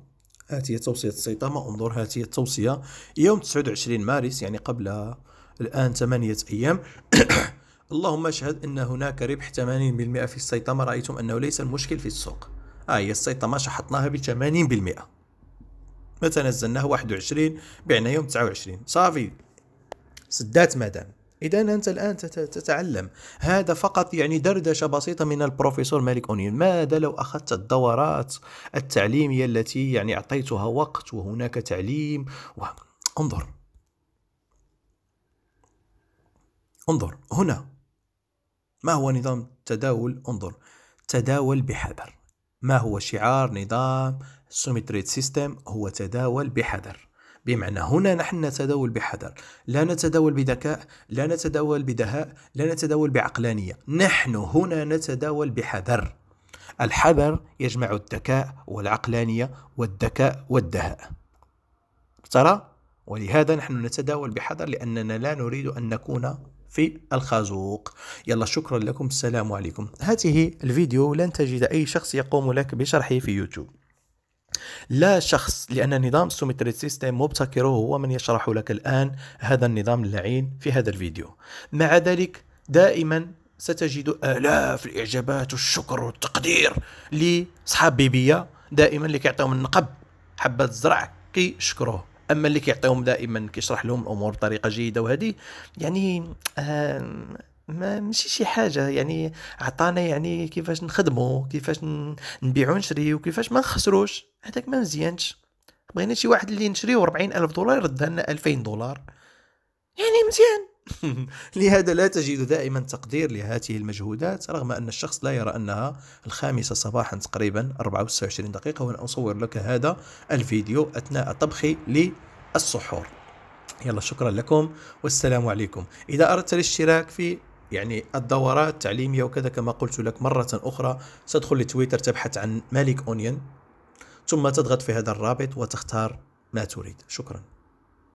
هاتي توصية السيطامة انظر هاتي التوصية يوم 29 مارس يعني قبل الآن ثمانية أيام اللهم اشهد أن هناك ربح 80% في السيطامة رأيتم أنه ليس المشكل في السوق آه هي السيطامة شحطناها ب 80% مثلا نزلناه 21 بعنا يوم 29 صافي سدات مدام إذا أنت الآن تتعلم هذا فقط يعني دردشة بسيطة من البروفيسور مالك أونيل ماذا لو أخذت الدورات التعليمية التي يعني أعطيتها وقت وهناك تعليم و... انظر انظر هنا ما هو نظام التداول انظر تداول بحذر ما هو شعار نظام سوميتريت سيستم هو تداول بحذر بمعنى هنا نحن نتداول بحذر لا نتداول بذكاء لا نتداول بدهاء لا نتداول بعقلانية نحن هنا نتداول بحذر الحذر يجمع الذكاء والعقلانية والذكاء والدهاء ترى ولهذا نحن نتداول بحذر لأننا لا نريد أن نكون في الخازوق يلا شكرا لكم السلام عليكم هذه الفيديو لن تجد أي شخص يقوم لك بشرحه في يوتيوب لا شخص لأن نظام سوميتريت سيستم مبتكره هو من يشرح لك الآن هذا النظام اللعين في هذا الفيديو مع ذلك دائما ستجد آلاف الإعجابات والشكر والتقدير لصحاب بيبيا دائما اللي كيعطيهم النقب حبة الزرع كيشكروه اما اللي كيعطيهم دائما كيشرح لهم الامور بطريقه جيده وهذه يعني آه ما ماشي شي حاجه يعني عطانا يعني كيفاش نخدمو كيفاش نبيعو نشريو كيفاش ما نخسروش هذاك ما مزيانش بغينا شي واحد اللي نشريو 40 الف دولار يرد لنا 2000 دولار يعني مزيان لهذا لا تجد دائما تقدير لهذه المجهودات رغم أن الشخص لا يرى أنها الخامسة صباحا تقريبا 24 دقيقة وأنا أصور لك هذا الفيديو أثناء طبخي للسحور يلا شكرا لكم والسلام عليكم إذا أردت الاشتراك في يعني الدورات التعليمية وكذا كما قلت لك مرة أخرى تدخل لتويتر تبحث عن مالك أونيون ثم تضغط في هذا الرابط وتختار ما تريد شكراً